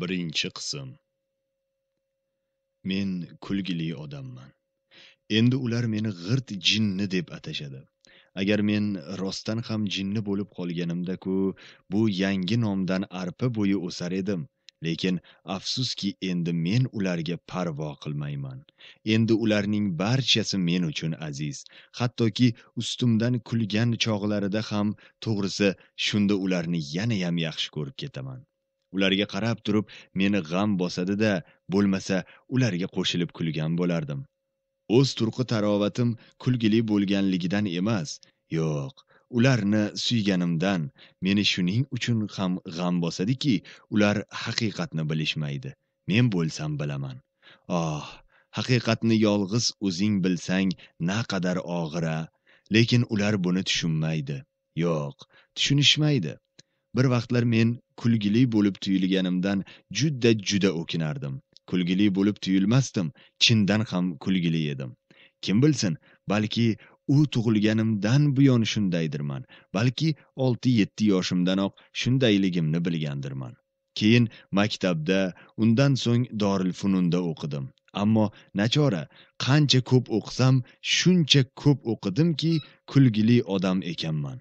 Birinchi qism. Men kulgili odamman. Endi ular meni g'irt jinni deb atashadi. Agar men rostdan ham jinni bo'lib qolganimda-ku, bu yangi nomdan arpa bo'yi o'sar edim. lekin afsuski endi men ularga parvo qilmayman endi ularning barchasi men uchun aziz hattoki ustimdan kulgan chog'larida ham to'g'risi shunda ularni yanayam yaxshi ko'rib ketaman ularga qarab turib meni g'am bosadi da bo'lmasa ularga qo'shilib kulgan bo'lardim o'z turqi tarovatim kulgili bo'lganligidan emas yo'q ularni suyganimdan meni shuning uchun ham g'am bosadiki ular haqiqatni bilishmaydi men bo'lsam bilaman oh haqiqatni yolg'iz o'zing bilsang naqadar og'ira lekin ular buni tushunmaydi yo'q tushunishmaydi bir vaqtlar men kulgili bo'lib tuyulganimdan juda juda o'kinardim kulgili bo'lib tuyulmasdim chindan ham kulgili edim kim bilsin balki u tug'ilganimdan buyon shundaydirman balki 6-7 yoshimdanoq shundayligimni bilgandirman keyin maktabda undan so'ng doril fununda o'qidim ammo nachora qancha ko'p o'qisam shuncha ko'p o'qidimki kulgili odam ekanman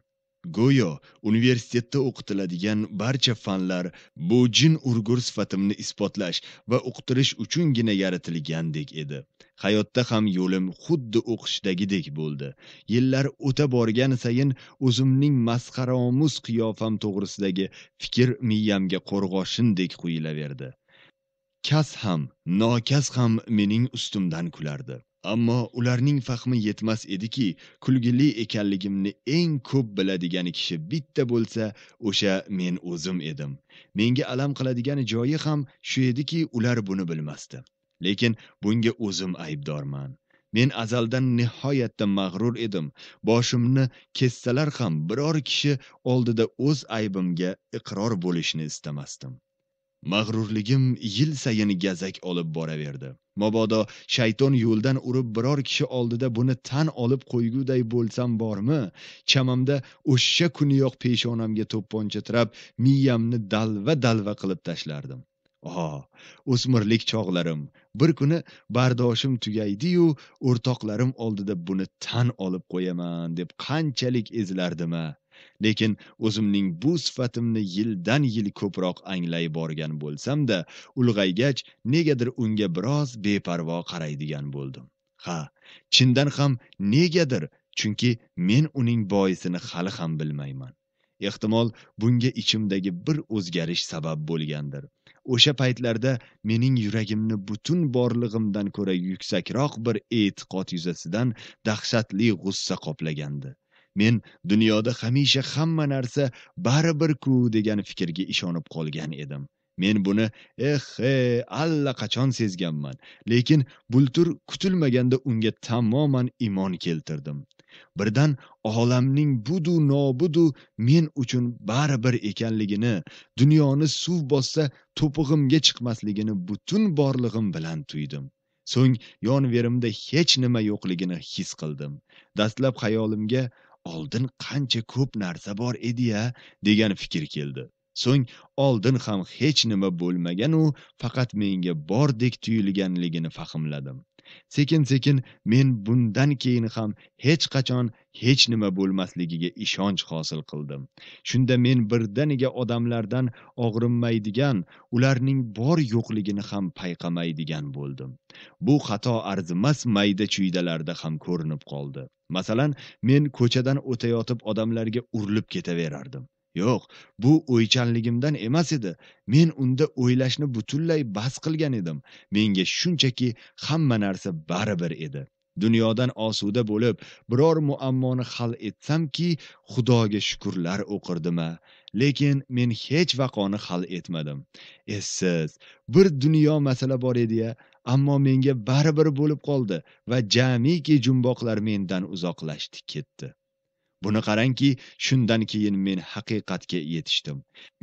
Go'yo universitetda o'qitiladigan barcha fanlar bu jin urgur sifatimni isbotlash va uqtirish uchungina yaratilgandek edi. Hayotda ham yo'lim xuddi o'qishdagidek bo'ldi. Yillar o'ta borgan sayin o'zimning masxaraomuz qiyofam to'g'risidagi fikr miyamga qo'rg'oshindek quyilaverdi. Kas ham, nokas ham mening ustimdan kulardi. Ammo ularning fahmi yetmas ediki, kulgili ekanligimni eng ko'p biladigan kishi bitta bo'lsa, o'sha men o'zim edim. Menga alam qiladigan joyi ham shu ediki, ular buni bilmasdi. Lekin bunga o'zim aybdorman. Men azaldan nihoyatda mag'rur edim. Boshimni kessalar ham biror kishi oldida o'z aybimga iqror bo'lishni istamasdim. Mag'rurligim yil sayin gazak olib boraverdi. mabodo shayton yo'ldan urib biror kishi oldida buni tan olib qo'yguday bo'lsam bormi chamamda o'sha kuniyoq peshonamga to'pponcha tirab miyamni dalva dalva qilib tashlardim o o'smirlik chog'larim bir kuni bardoshim tugaydiyu o'rtoqlarim oldida buni tan olib qo'yaman deb qanchalik ezilardima lekin o'zimning bu sifatimni yildan yil ko'proq anglay borgan bo'lsam-da, ulg'aygach negadir unga biroz beparvo qaraydigan bo'ldim. Ha, chindan ham negadir, chunki men uning boisini hali ham bilmayman. Ehtimol bunga ichimdagi bir o'zgarish sabab bo'lgandir. o'sha paytlarda mening yuragimni butun borlig'imdan ko'ra yuksakroq bir e'tiqod yuzasidan dahshatli g'ussa qoplagandi men dunyoda hamisha hamma narsa baribirku ku degan fikrga ishonib qolgan edim. Men buni eh he alla qachon sezganman, lekin bultur kutilmaganda unga tamoman iymon keltirdim. Birdan olamning budu nobudu men uchun baribir ekanligini, dunyoni suv bossa to'pig'imga chiqmasligini butun borlig'im bilan tuydim. So'ng yonverimda hech nima yo'qligini his qildim. Dastlab xayolimga oldin qancha ko'p narsa bor edi-ya degan fikr keldi. So'ng oldin ham hech nima bo'lmagan u faqat menga bordek tuyulganligini fahmladim. sekin sekin men bundan keyin ham hech qachon hech nima bo'lmasligiga ishonch hosil qildim shunda men birdaniga odamlardan og'rinmaydigan ularning bor yo'qligini ham payqamaydigan bo'ldim bu xato arzimas mayda chuydalarda ham ko'rinib qoldi masalan men ko'chadan o'tayotib odamlarga urilib ketaverardim Yo'q, bu o'ychanligimdan emas edi. Men unda o'ylashni butunlay bas qilgan edim. Menga shunchaki hamma narsa baribir edi. Dunyodan osuda bo'lib, biror muammoni hal etsamki, Xudoga shukrlar o'qirdim-a. Lekin men hech vaqoni hal etmadim. Essiz, bir dunyo masala bor edi-ya, ammo menga baribir bo'lib qoldi va jamiki jumboqlar mendan uzoqlashdi ketdi. buni qarangki shundan keyin men haqiqatga yetishdim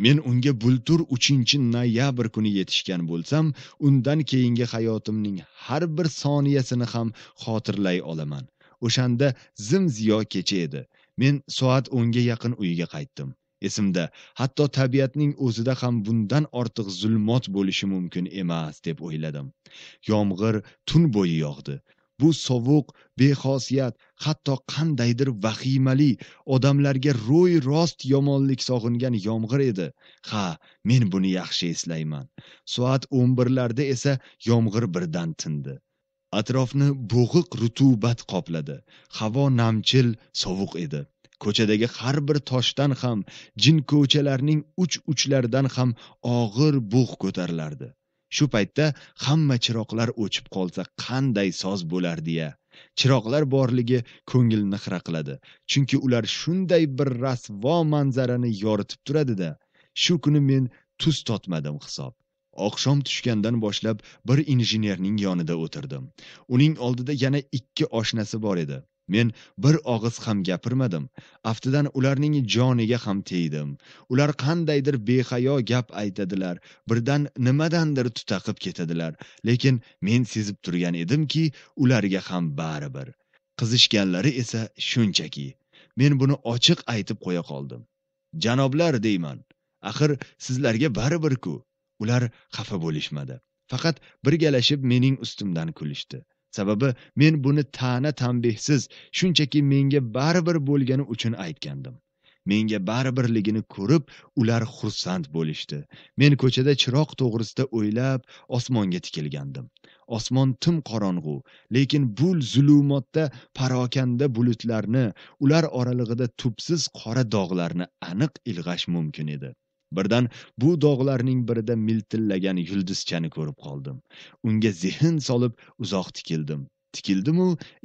men unga bultur 3 noyabr kuni yetishgan bo'lsam undan keyingi hayotimning har bir soniyasini ham xotirlay olaman o'shanda zim ziyo kecha edi men soat 10 ga yaqin uyiga qaytdim esimda hatto tabiatning o'zida ham bundan ortiq zulmot bo'lishi mumkin emas deb o'yladim yomg'ir tun bo'yi yog'di bu sovuq bexosiyat hatto qandaydir vahimali odamlarga ro'y rost yomonlik sog'ingan yomg'ir edi ha men buni yaxshi eslayman soat o'n birlarda esa yomg'ir birdan tindi atrofni bo'g'iq rutubat qopladi havo namchil sovuq edi ko'chadagi har bir toshdan ham jinko'chalarning uch uch uchlaridan ham og'ir bug' ko'tarilardi shu paytda hamma chiroqlar o'chib qolsa qanday soz bo'lar bo'lardiya chiroqlar borligi ko'ngilni xira qiladi chunki ular shunday bir rasvo manzarani yoritib turadida shu kuni men tuz totmadim hisob oqshom tushgandan boshlab bir injenerning yonida o'tirdim uning oldida yana ikki oshnasi bor edi Men bir og'iz ham gapirmadim. Aftidan ularning joniga ham tegdim. Ular qandaydir behayo gap aytadilar, birdan nimadandir tutaqib ketadilar, lekin men sezib turgan edimki, ularga ham baribir. Qizishganlari esa shunchaki. Men buni ochiq aytib qo'ya qoldim. Janoblar deyman, axir sizlarga baribir-ku. Ular xafa bo'lishmadi. Faqat birgalashib mening ustimdan kulishdi. Sababi men buni ta'na tanbehsiz, shunchaki menga baribir bo'lgani uchun aytgandim. Menga baribirligini ko'rib, ular xursand bo'lishdi. Men ko'chada chiroq to'g'risida o'ylab, osmonga tikilgandim. Osmon tim qorong'u, lekin bu zulumotda parokanda bulutlarni, ular oralig'ida tubsiz qora dog'larni aniq ilg'ash mumkin edi. Birdan bu dog'larning birida miltillagan yulduzchani ko'rib qoldim. Unga zehn solib uzoq tikildim. Tikildim-u,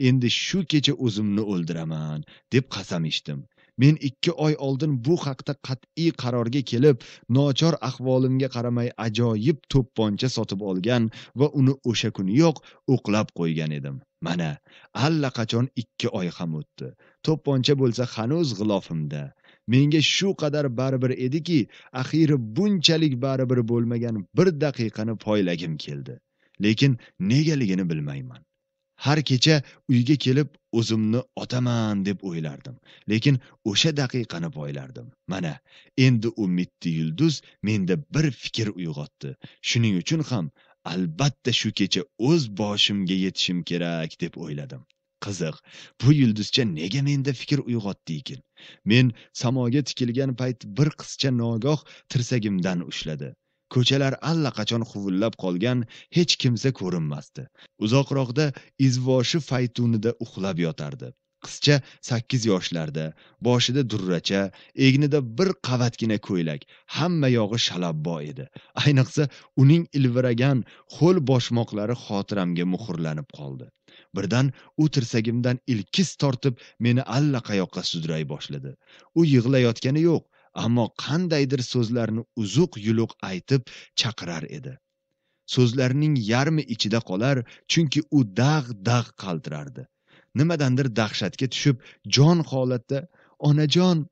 endi shu kecha o'zimni o'ldiraman, deb qasam ichdim. Men 2 oy oldin bu haqda qat'iy qarorga kelib, nochor ahvolimga qaramay ajoyib to'pponcha sotib olgan va uni o'sha kuniyoq o'qlab qo'ygan edim. Mana, allaqachon 2 oy ham o'tdi. To'pponcha bo'lsa hanuz g'ilofimda. menga shu qadar baribir ediki axiyri bunchalik baribir bo'lmagan bir daqiqani poylagim keldi lekin negaligini bilmayman har kecha uyga kelib o'zimni otaman deb o'ylardim lekin o'sha daqiqani poylardim mana endi u mitti yulduz menda bir fikr uyg'otdi shuning uchun ham albatta shu kecha o'z boshimga yetishim kerak deb o'yladim qiziq bu yulduzcha nega menda fikr uyg'otdiykin men samoga tikilgan payt bir qizcha nogoh tirsagimdan ushladi ko'chalar allaqachon huvullab qolgan hech kimsa ko'rinmasdi uzoqroqda izvoshi faytunida uxlab yotardi qizcha sakkiz yoshlarda boshida durracha egnida bir qavatgina ko'ylak hamma yog'i shalabbo edi ayniqsa uning ilviragan ho'l boshmoqlari xotiramga muhrlanib qoldi birdan u tirsagimdan ilkis tortib meni allaqayoqqa sudray boshladi u yig'layotgani yo'q ammo qandaydir so'zlarni uzuq yuluq aytib chaqirar edi so'zlarining yarmi ichida qolar chunki u dag' dag' qaltirardi nimadandir dahshatga tushib jon holatda onajon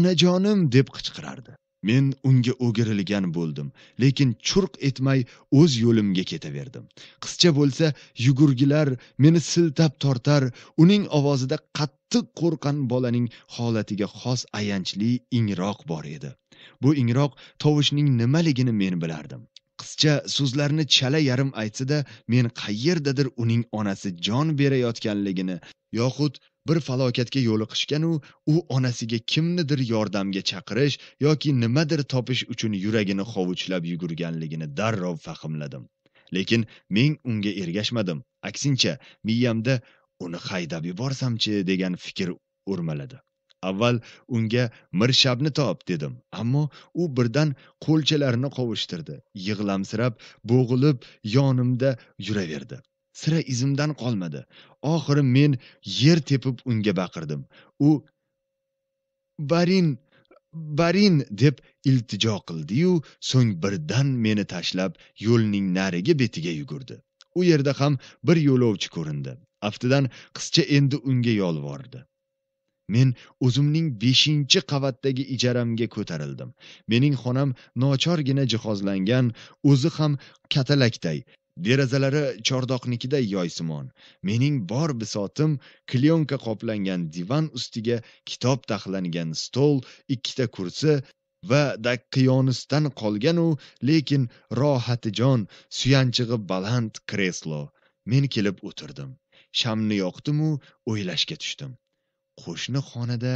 onajonim deb qichqirardi Men unga o'girilgan bo'ldim, lekin churq etmay o'z yo'limga ketaverdim. Qizcha bo'lsa, yugurgilar meni siltab tortar, uning ovozida qattiq qo'rqan bolaning holatiga xos ayanchli ingroq bor edi. Bu ingroq tovushning nimaligini men bilardim. qizcha so'zlarni chala yarim da men qayerdadir uning onasi jon berayotganligini yoxud bir falokatga yo'liqishganu u onasiga kimnidir yordamga chaqirish yoki nimadir topish uchun yuragini hovuchlab yugurganligini darrov fahmladim lekin men unga ergashmadim aksincha miyamda uni haydab yuborsamchi degan fikr o'rmaladi avval unga mirshabni top dedim ammo u birdan qo'lchalarini qovushtirdi yig'lamsirab bo'g'ilib yonimda yuraverdi sira izimdan qolmadi oxiri men yer tepib unga baqirdim u barin barin deb iltijo qildiyu so'ng birdan meni tashlab yo'lning narigi betiga yugurdi u yerda ham bir yo'lovchi ko'rindi aftidan qizcha endi unga yolvordi men o'zimning 5 qavatdagi ijaramga ko'tarildim mening xonam nochorgina jihozlangan o'zi ham katalakday derazalari chordoqnikiday yoysimon mening bor bisotim klyonka qoplangan divan ustiga kitob taxlangan stol ikkita kursi va dakqiyonisdan qolganu lekin rohatijon suyanchig'i baland kreslo men kelib o'tirdim shamni yoqdimu o'ylashga tushdim qo'shni xonada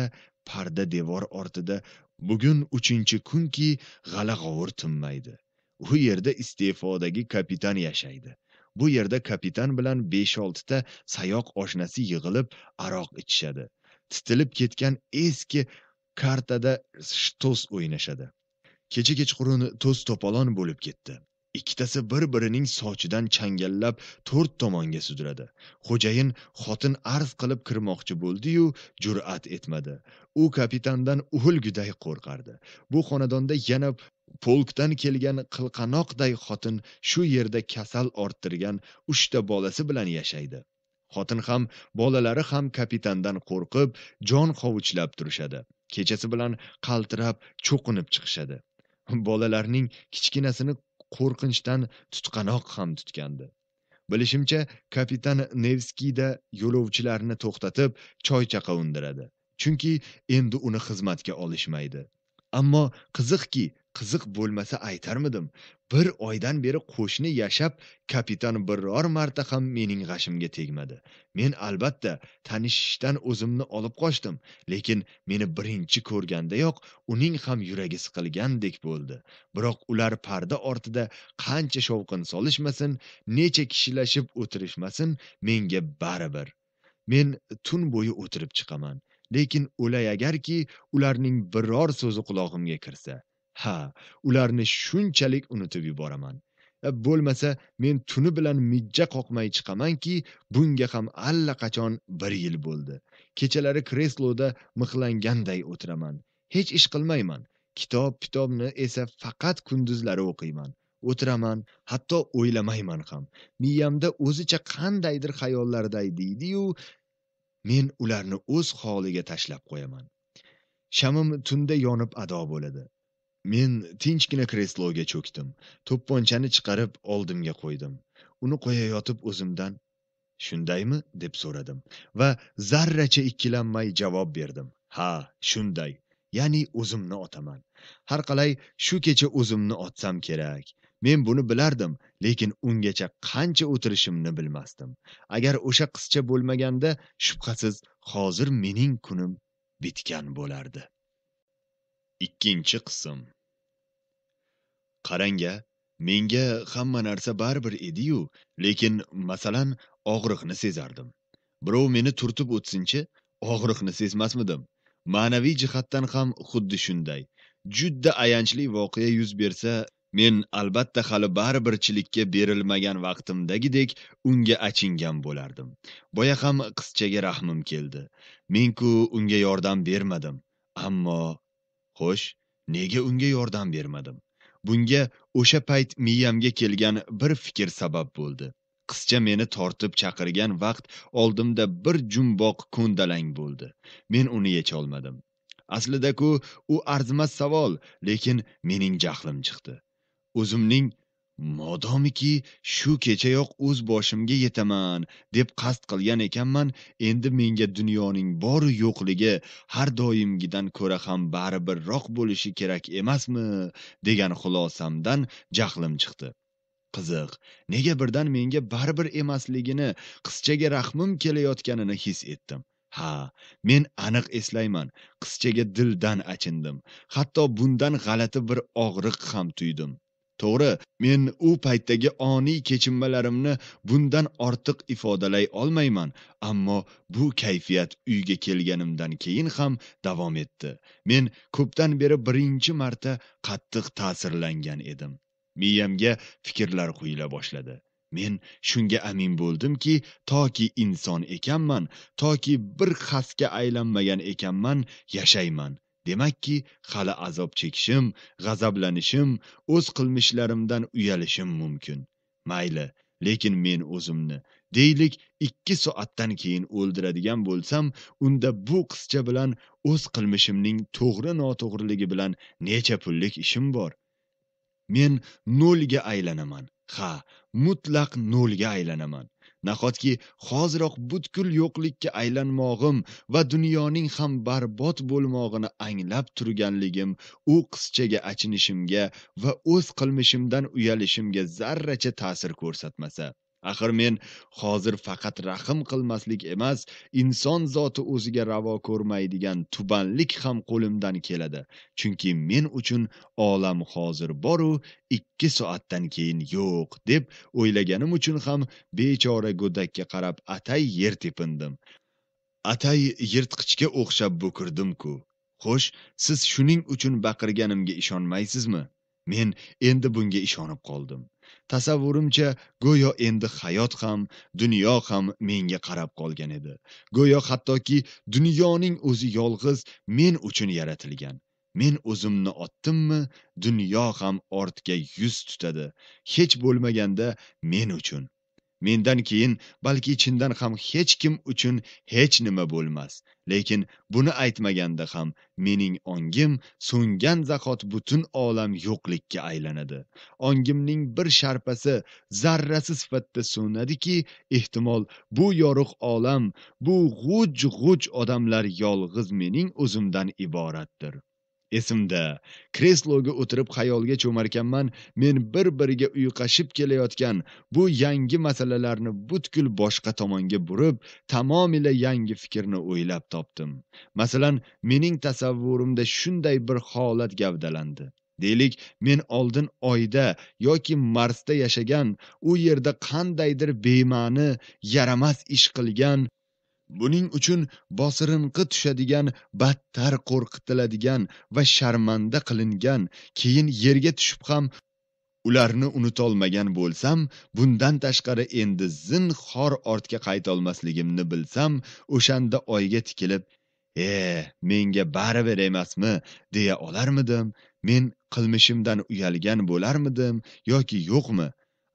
parda devor ortida bugun uchinchi kunki g'ala g'ovur tinmaydi u yerda iste'fodagi kapitan yashaydi bu yerda kapitan bilan 5-6 ta sayoq oshnasi yig'ilib aroq ichishadi titilib ketgan eski kartada shtos o'ynashadi kecha kechqurun to's to'polon bo'lib ketdi ikkitasi bir birining sochidan changallab to'rt tomonga sudradi xo'jayin xotin arz qilib kirmoqchi bo'ldi-yu, jur'at etmadi u kapitandan o'lguday qo'rqardi bu xonadonda yana polkdan kelgan qilqanoqday xotin shu yerda kasal orttirgan uchta bolasi bilan yashaydi xotin ham bolalari ham kapitandan qo'rqib jon hovuchlab turishadi kechasi bilan qaltirab cho'qinib chiqishadi bolalarning kichkinasini qo'rqinchdan tutqanoq ham tutgandi bilishimcha kapitan nevskiyda yo'lovchilarni to'xtatib choy chaqa undiradi chunki endi uni xizmatga olishmaydi ammo qiziqki qiziq bo'lmasa aytarmidim bir oydan beri qo'shni yashab kapitan biror marta ham mening g'ashimga tegmadi men albatta tanishishdan o'zimni olib qochdim lekin meni birinchi ko'rgandayoq uning ham yuragi siqilgandek bo'ldi biroq ular parda ortida qancha shovqin solishmasin necha kishilashib o'tirishmasin menga baribir men tun bo'yi o'tirib chiqaman lekin agarki ularning biror so'zi qulog'imga kirsa Ha, ularni shunchalik unutib yuboraman. E, bo'lmasa, men tuni bilan mijja qoqmay chiqamanki, bunga ham allaqachon 1 yil bo'ldi. Kechalari kresloda mixlanganday o'tiraman. Hech ish qilmayman. Kitob-kitobni esa faqat kunduzlari o'qiyman. o'tiraman, hatto o'ylamayman ham. Miyamda o'zicha qandaydir xayollarday deydi-yu, men ularni o'z holiga tashlab qo'yaman. Shamim tunda yonib ado bo'ladi. Men tinchgina kresloga cho'kdim. To'pponchani chiqarib oldimga qo'ydim. Uni qo'yayotib o'zimdan "Shundaymi?" deb so'radim va zarracha ikkilanmay javob berdim. "Ha, shunday. Ya'ni o'zimni otaman. Har qalay shu kecha o'zimni otsam kerak. Men buni bilardim, lekin ungacha qancha o'tirishimni bilmasdim. Agar o'sha qizcha bo'lmaganda, shubhasiz hozir mening kunim bitgan bo'lardi." Ikkinchi qism. Qaranga, menga hamma narsa baribir edi-yu, lekin masalan, og'riqni sezardim. Birov meni turtib o'tsinchi, og'riqni sezmasmidim. Ma'naviy jihatdan ham xuddi shunday. juda ayanchli voqea yuz bersa, men albatta hali baribir chilikka berilmagan vaqtimdagidek unga achingan bo'lardim. Boya ham qizchaga rahmim keldi. Men-ku unga yordam bermadim, ammo xo'sh nega unga yordam bermadim bunga o'sha payt miyamga kelgan bir fikr sabab bo'ldi qizcha meni tortib chaqirgan vaqt oldimda bir jumboq ko'ndalang bo'ldi men uni yecha olmadim. aslida-ku u arzimas savol lekin mening jahlim chiqdi o'zimning modomiki shu kechayoq o'z boshimga yetaman deb qasd qilgan ekanman endi menga dunyoning boru yo'qligi har doimgidan ko'ra ham baribirroq bo'lishi kerak emasmi degan xulosamdan jahlim chiqdi qiziq nega birdan menga baribir emasligini qizchaga rahmim kelayotganini his etdim ha men aniq eslayman qizchaga dildan achindim hatto bundan g'alati bir og'riq ham tuydim To'g'ri, men u paytdagi oniy kechinmalarimni bundan ortiq ifodalay olmayman, ammo bu kayfiyat uyga kelganimdan keyin ham davom etdi. Men ko'pdan beri birinchi marta qattiq ta'sirlangan edim. Miyamga fikrlar quyila boshladi. Men shunga amin bo'ldimki, toki inson ekanman, toki bir xasga aylanmagan ekanman, yashayman. demakki hali azob chekishim g'azablanishim o'z qilmishlarimdan uyalishim mumkin mayli lekin men o'zimni deylik 2 soatdan keyin o'ldiradigan bo'lsam unda bu qizcha bilan o'z qilmishimning to'g'ri noto'g'riligi bilan necha pullik ishim bor Men nolga aylanaman. Ha, mutlaq nolga aylanaman. Nahotki hoziroq butkul yo'qlikka aylanmog'im va dunyoning ham barbod bo'lmog'ini anglab turganligim u qizchaga achinishimga va o'z qilmishimdan uyalishimga zarracha ta'sir ko'rsatmasa, axir men hozir faqat rahm qilmaslik emas inson zoti o'ziga ravo ko'rmaydigan tubanlik ham qo'limdan keladi chunki men uchun olam hozir boru ikki soatdan keyin yo'q deb o'ylaganim uchun ham bechora go'dakka qarab atay yer tepindim atay yirtqichga o'xshab bukirdim ku xo'sh siz shuning uchun baqirganimga ishonmaysizmi men endi bunga ishonib qoldim tasavvurimcha go'yo endi hayot ham dunyo ham menga qarab qolgan edi go'yo hattoki dunyoning o'zi yolg'iz men uchun yaratilgan men o'zimni otdimmi dunyo ham ortga yuz tutadi hech bo'lmaganda men uchun mendan keyin balki chindan ham hech kim uchun hech nima bo'lmas lekin buni aytmaganda ham mening ongim so'ngan zahot butun olam yo'qlikka aylanadi ongimning bir sharpasi zarrasi sifatida so'nadiki ehtimol bu yorug' olam bu g'uj g'uj odamlar yolg'iz mening o'zimdan iboratdir Esimda, kresloga o'tirib xayolga cho'markanman, men bir-biriga uyqashib kelayotgan bu yangi masalalarni butkul boshqa tomonga burib, tamomila yangi fikrni o'ylab topdim. Masalan, mening tasavvurimda shunday bir holat gavdalandi. Deylik, men oldin oyda yoki Marsda yashagan, u yerda qandaydir bema'ni, yaramas ish qilgan, buning uchun bosirinqi tushadigan battar qo'rqitiladigan va sharmanda qilingan keyin yerga tushib ham ularni unutolmagan bo'lsam bundan tashqari endi zinhor ortga qaytolmasligimni bilsam o'shanda oyga tikilib e menga baribir emasmi deya olarmidim men qilmishimdan uyalgan bo'larmidim yoki yo'qmi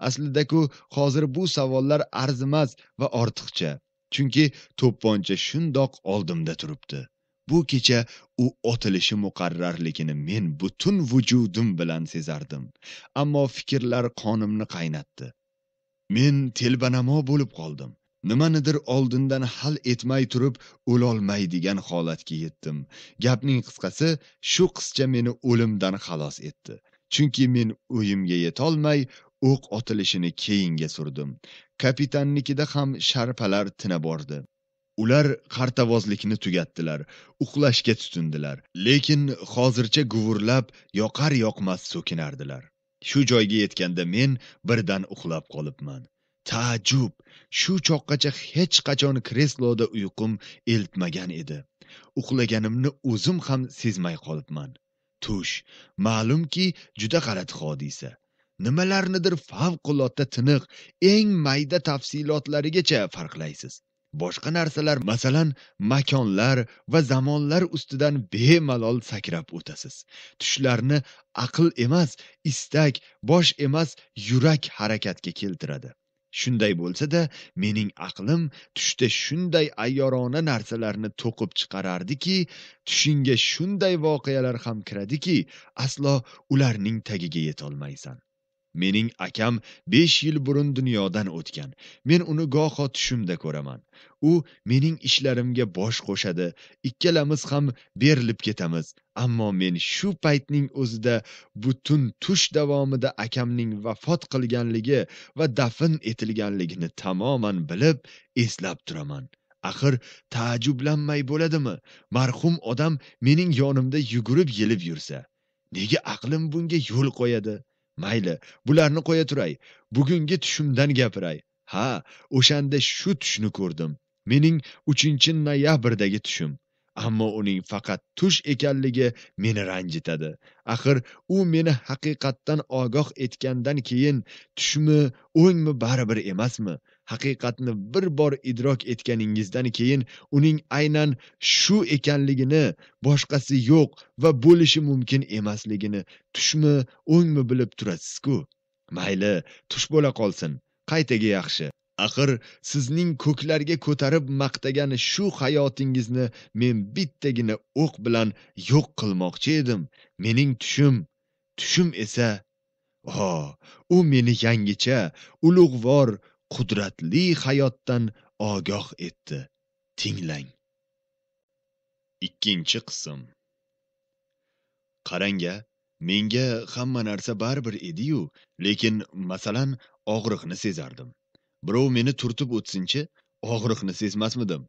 aslida-ku hozir bu savollar arzimas va ortiqcha chunki to'pponcha shundoq oldimda turibdi bu kecha u otilishi muqarrarligini men butun vujudim bilan sezardim ammo fikrlar qonimni qaynatdi men telbanamo bo'lib qoldim nimanidir oldindan hal etmay turib o'lolmaydigan holatga yetdim gapning qisqasi shu qizcha meni o'limdan xalos etdi chunki men o'yimga yetolmay o'q otilishini keyinga surdim kapitannikida ham sharpalar tina bordi ular qartavozlikni tugatdilar uxlashga tutindilar lekin hozircha guvurlab yoqar yoqmas so'kinardilar shu joyga yetganda men birdan uxlab qolibman taajjub shu choqqacha hech qachon kresloda uyqum eltmagan edi uxlaganimni o'zim ham sezmay qolibman tush ma'lumki juda g'alati hodisa nimalarnidir favqulodda tiniq eng mayda tafsilotlarigacha farqlaysiz boshqa narsalar masalan makonlar va zamonlar ustidan bemalol sakrab o'tasiz tushlarni aql emas istak bosh emas yurak harakatga keltiradi shunday bo'lsa-da, mening aqlim tushda shunday ayyorona narsalarni to'qib chiqarardiki, tushingga shunday voqealar ham kiradiki, aslo ularning tagiga yetolmaysan. Mening akam 5 yil burun dunyodan o'tgan. Men uni goho tushimda ko'raman. U mening ishlarimga bosh qo'shadi. Ikkalamiz ham berilib ketamiz. Ammo men shu paytning o'zida butun tush davomida akamning vafot qilganligi va dafn etilganligini tamoman bilib, eslab turaman. Axir taajjublanmay bo'ladimi? Marhum odam mening yonimda yugurib yelib yursa, nega aqlim bunga yo'l qo'yadi? mayli bularni qo'ya turay bugungi tushimdan gapiray ha o'shanda shu tushni ko'rdim mening 3 noyabrdagi tushim ammo uning faqat tush ekanligi meni ranjitadi axir u meni haqiqatdan ogoh etgandan keyin tushmi o'ngmi baribir emasmi haqiqatni bir bor idrok etganingizdan keyin uning aynan shu ekanligini boshqasi yo'q va bo'lishi mumkin emasligini tushmi o'ngmi bilib turasizku mayli tush bo'la qolsin qaytaga yaxshi axir sizning ko'klarga ko'tarib maqtagan shu hayotingizni men bittagina o'q bilan yo'q qilmoqchi edim mening tushim tushim esa o u meni yangicha ulug'vor qudratli hayotdan ogoh etdi. Tinglang. Ikkinchi qism. Qaranga, menga hamma narsa baribir edi-yu, lekin masalan, og'riqni sezardim. Birov meni turtib o'tsinchi, og'riqni sezmasmidim.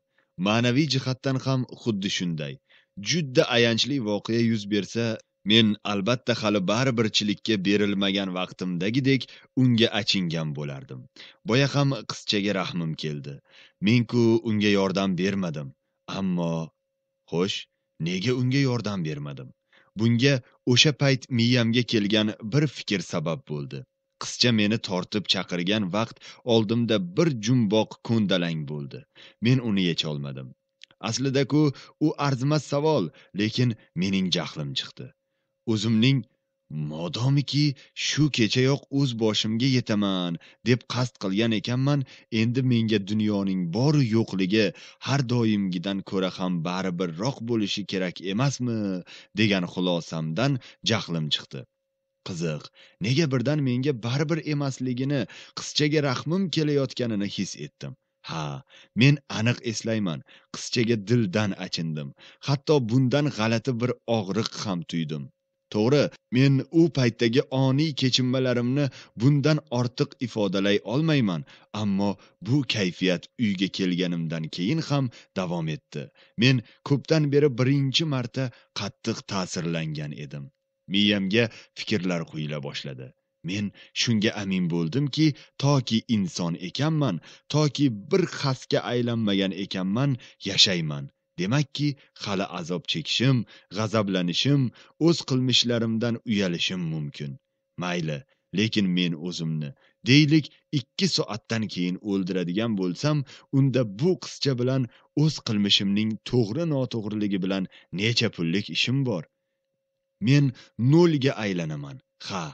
Ma'naviy jihatdan ham xuddi shunday. Judda ayanchli voqea yuz bersa, Men albatta hali baribirchilikka berilmagan vaqtimdagidek unga achingan bo'lardim. Boya ham qizchaga rahmim keldi. Men-ku unga yordam bermadim. Ammo xo'sh, nega unga yordam bermadim? Bunga o'sha payt miyamga kelgan bir fikr sabab bo'ldi. qizcha meni tortib chaqirgan vaqt oldimda bir jumboq ko'ndalang bo'ldi. Men uni yecholmadim. Aslida-ku u arzimas savol, lekin mening jahlim chiqdi. o'zimning modomiki shu kechayoq o'z boshimga yetaman deb qasd qilgan ekanman endi menga dunyoning boru yo'qligi har doimgidan ko'ra ham baribirroq bo'lishi kerak emasmi degan xulosamdan jahlim chiqdi qiziq nega birdan menga baribir emasligini qizchaga rahmim kelayotganini his etdim ha men aniq eslayman qizchaga dildan achindim hatto bundan g'alati bir og'riq ham tuydim to'g'ri men u paytdagi oniy kechinmalarimni bundan ortiq ifodalay olmayman ammo bu kayfiyat uyga kelganimdan keyin ham davom etdi men ko'pdan beri birinchi marta qattiq ta'sirlangan edim miyamga fikrlar quyila boshladi men shunga amin bo'ldimki toki inson ekanman toki bir xasga aylanmagan ekanman yashayman demakki hali azob chekishim g'azablanishim o'z qilmishlarimdan uyalishim mumkin mayli lekin men o'zimni deylik 2 soatdan keyin o'ldiradigan bo'lsam unda bu qizcha bilan o'z qilmishimning to'g'ri noto'g'riligi bilan necha pullik ishim bor men nolga aylanaman ha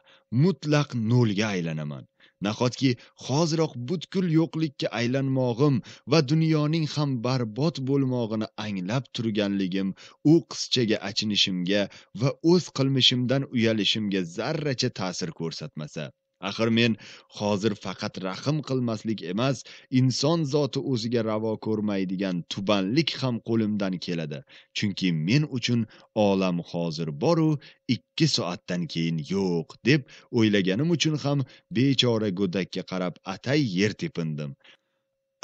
mutlaq nolga aylanaman nahotki hoziroq butkul yo'qlikka aylanmog'im va dunyoning ham barbod bo'lmog'ini anglab turganligim u qizchaga achinishimga va o'z qilmishimdan uyalishimga zarracha ta'sir ko'rsatmasa axir men hozir faqat rahm qilmaslik emas inson zoti o'ziga ravo ko'rmaydigan tubanlik ham qo'limdan keladi chunki men uchun olam hozir boru ikki soatdan keyin yo'q deb o'ylaganim uchun ham bechora go'dakka qarab atay yer tepindim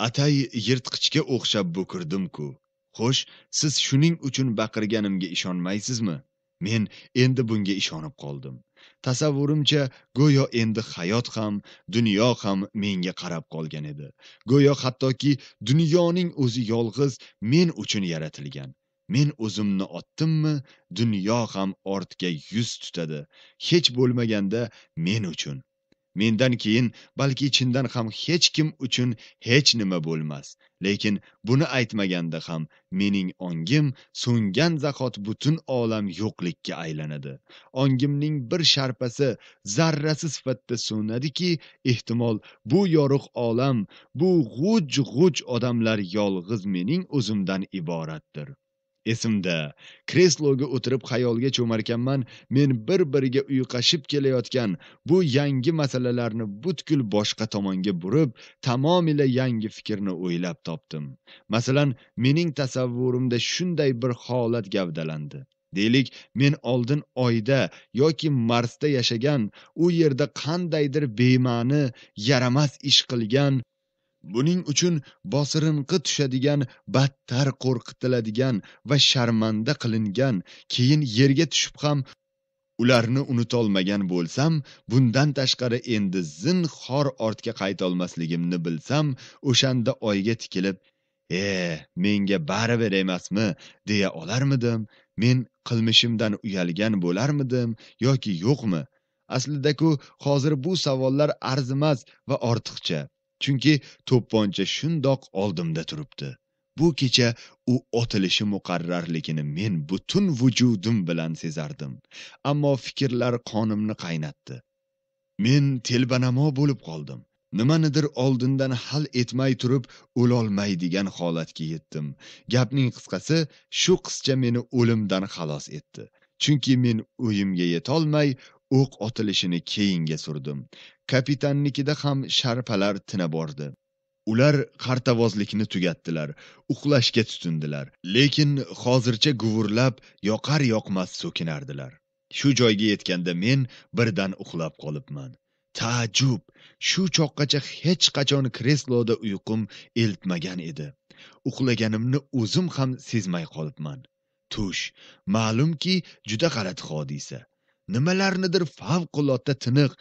atay yirtqichga o'xshab bukirdim ku xo'sh siz shuning uchun baqirganimga ishonmaysizmi men endi bunga ishonib qoldim tasavvurimcha go'yo endi hayot ham dunyo ham menga qarab qolgan edi go'yo hattoki dunyoning o'zi yolg'iz men uchun yaratilgan men o'zimni otdimmi dunyo ham ortga yuz tutadi hech bo'lmaganda men uchun mendan keyin balki chindan ham hech kim uchun hech nima bo'lmas lekin buni aytmaganda ham mening ongim so'ngan zahot butun olam yo'qlikka aylanadi ongimning bir sharpasi zarrasi sifatida so'nadiki ehtimol bu yorug' olam bu g'uj g'uj odamlar yolg'iz mening o'zimdan iboratdir Esimda, kresloga o'tirib xayolga cho'markanman, men bir-biriga uyqashib kelayotgan bu yangi masalalarni butkul boshqa tomonga burib, tamomila yangi fikrni o'ylab topdim. Masalan, mening tasavvurimda shunday bir holat gavdalandi. Deylik, men oldin oyda yoki Marsda yashagan, u yerda qandaydir bema'ni, yaramas ish qilgan, buning uchun bosirinqi tushadigan battar qo'rqitiladigan va sharmanda qilingan keyin yerga tushib ham ularni unutolmagan bo'lsam bundan tashqari endi zinhor ortga qaytolmasligimni bilsam o'shanda oyga tikilib e menga baribir emasmi deya olarmidim men qilmishimdan uyalgan bo'larmidim yoki yo'qmi aslida-ku hozir bu savollar arzimas va ortiqcha chunki to'pponcha shundoq oldimda turibdi bu kecha u otilishi muqarrarligini men butun vujudim bilan sezardim ammo fikrlar qonimni qaynatdi men telbanamo bo'lib qoldim nimanidir oldindan hal etmay turib o'lolmaydigan holatga yetdim gapning qisqasi shu qizcha meni o'limdan xalos etdi chunki men o'yimga yetolmay o'q otilishini keyinga surdim kapitannikida ham sharpalar tina bordi ular qartavozlikni tugatdilar uxlashga tutindilar lekin hozircha guvurlab yoqar yoqmas so'kinardilar shu joyga yetganda men birdan uxlab qolibman taajjub shu choqqacha hech qachon kresloda uyqum eltmagan edi uxlaganimni o'zim ham sezmay qolibman tush ma'lumki juda g'alati hodisa nimalarnidir favqulodda tiniq,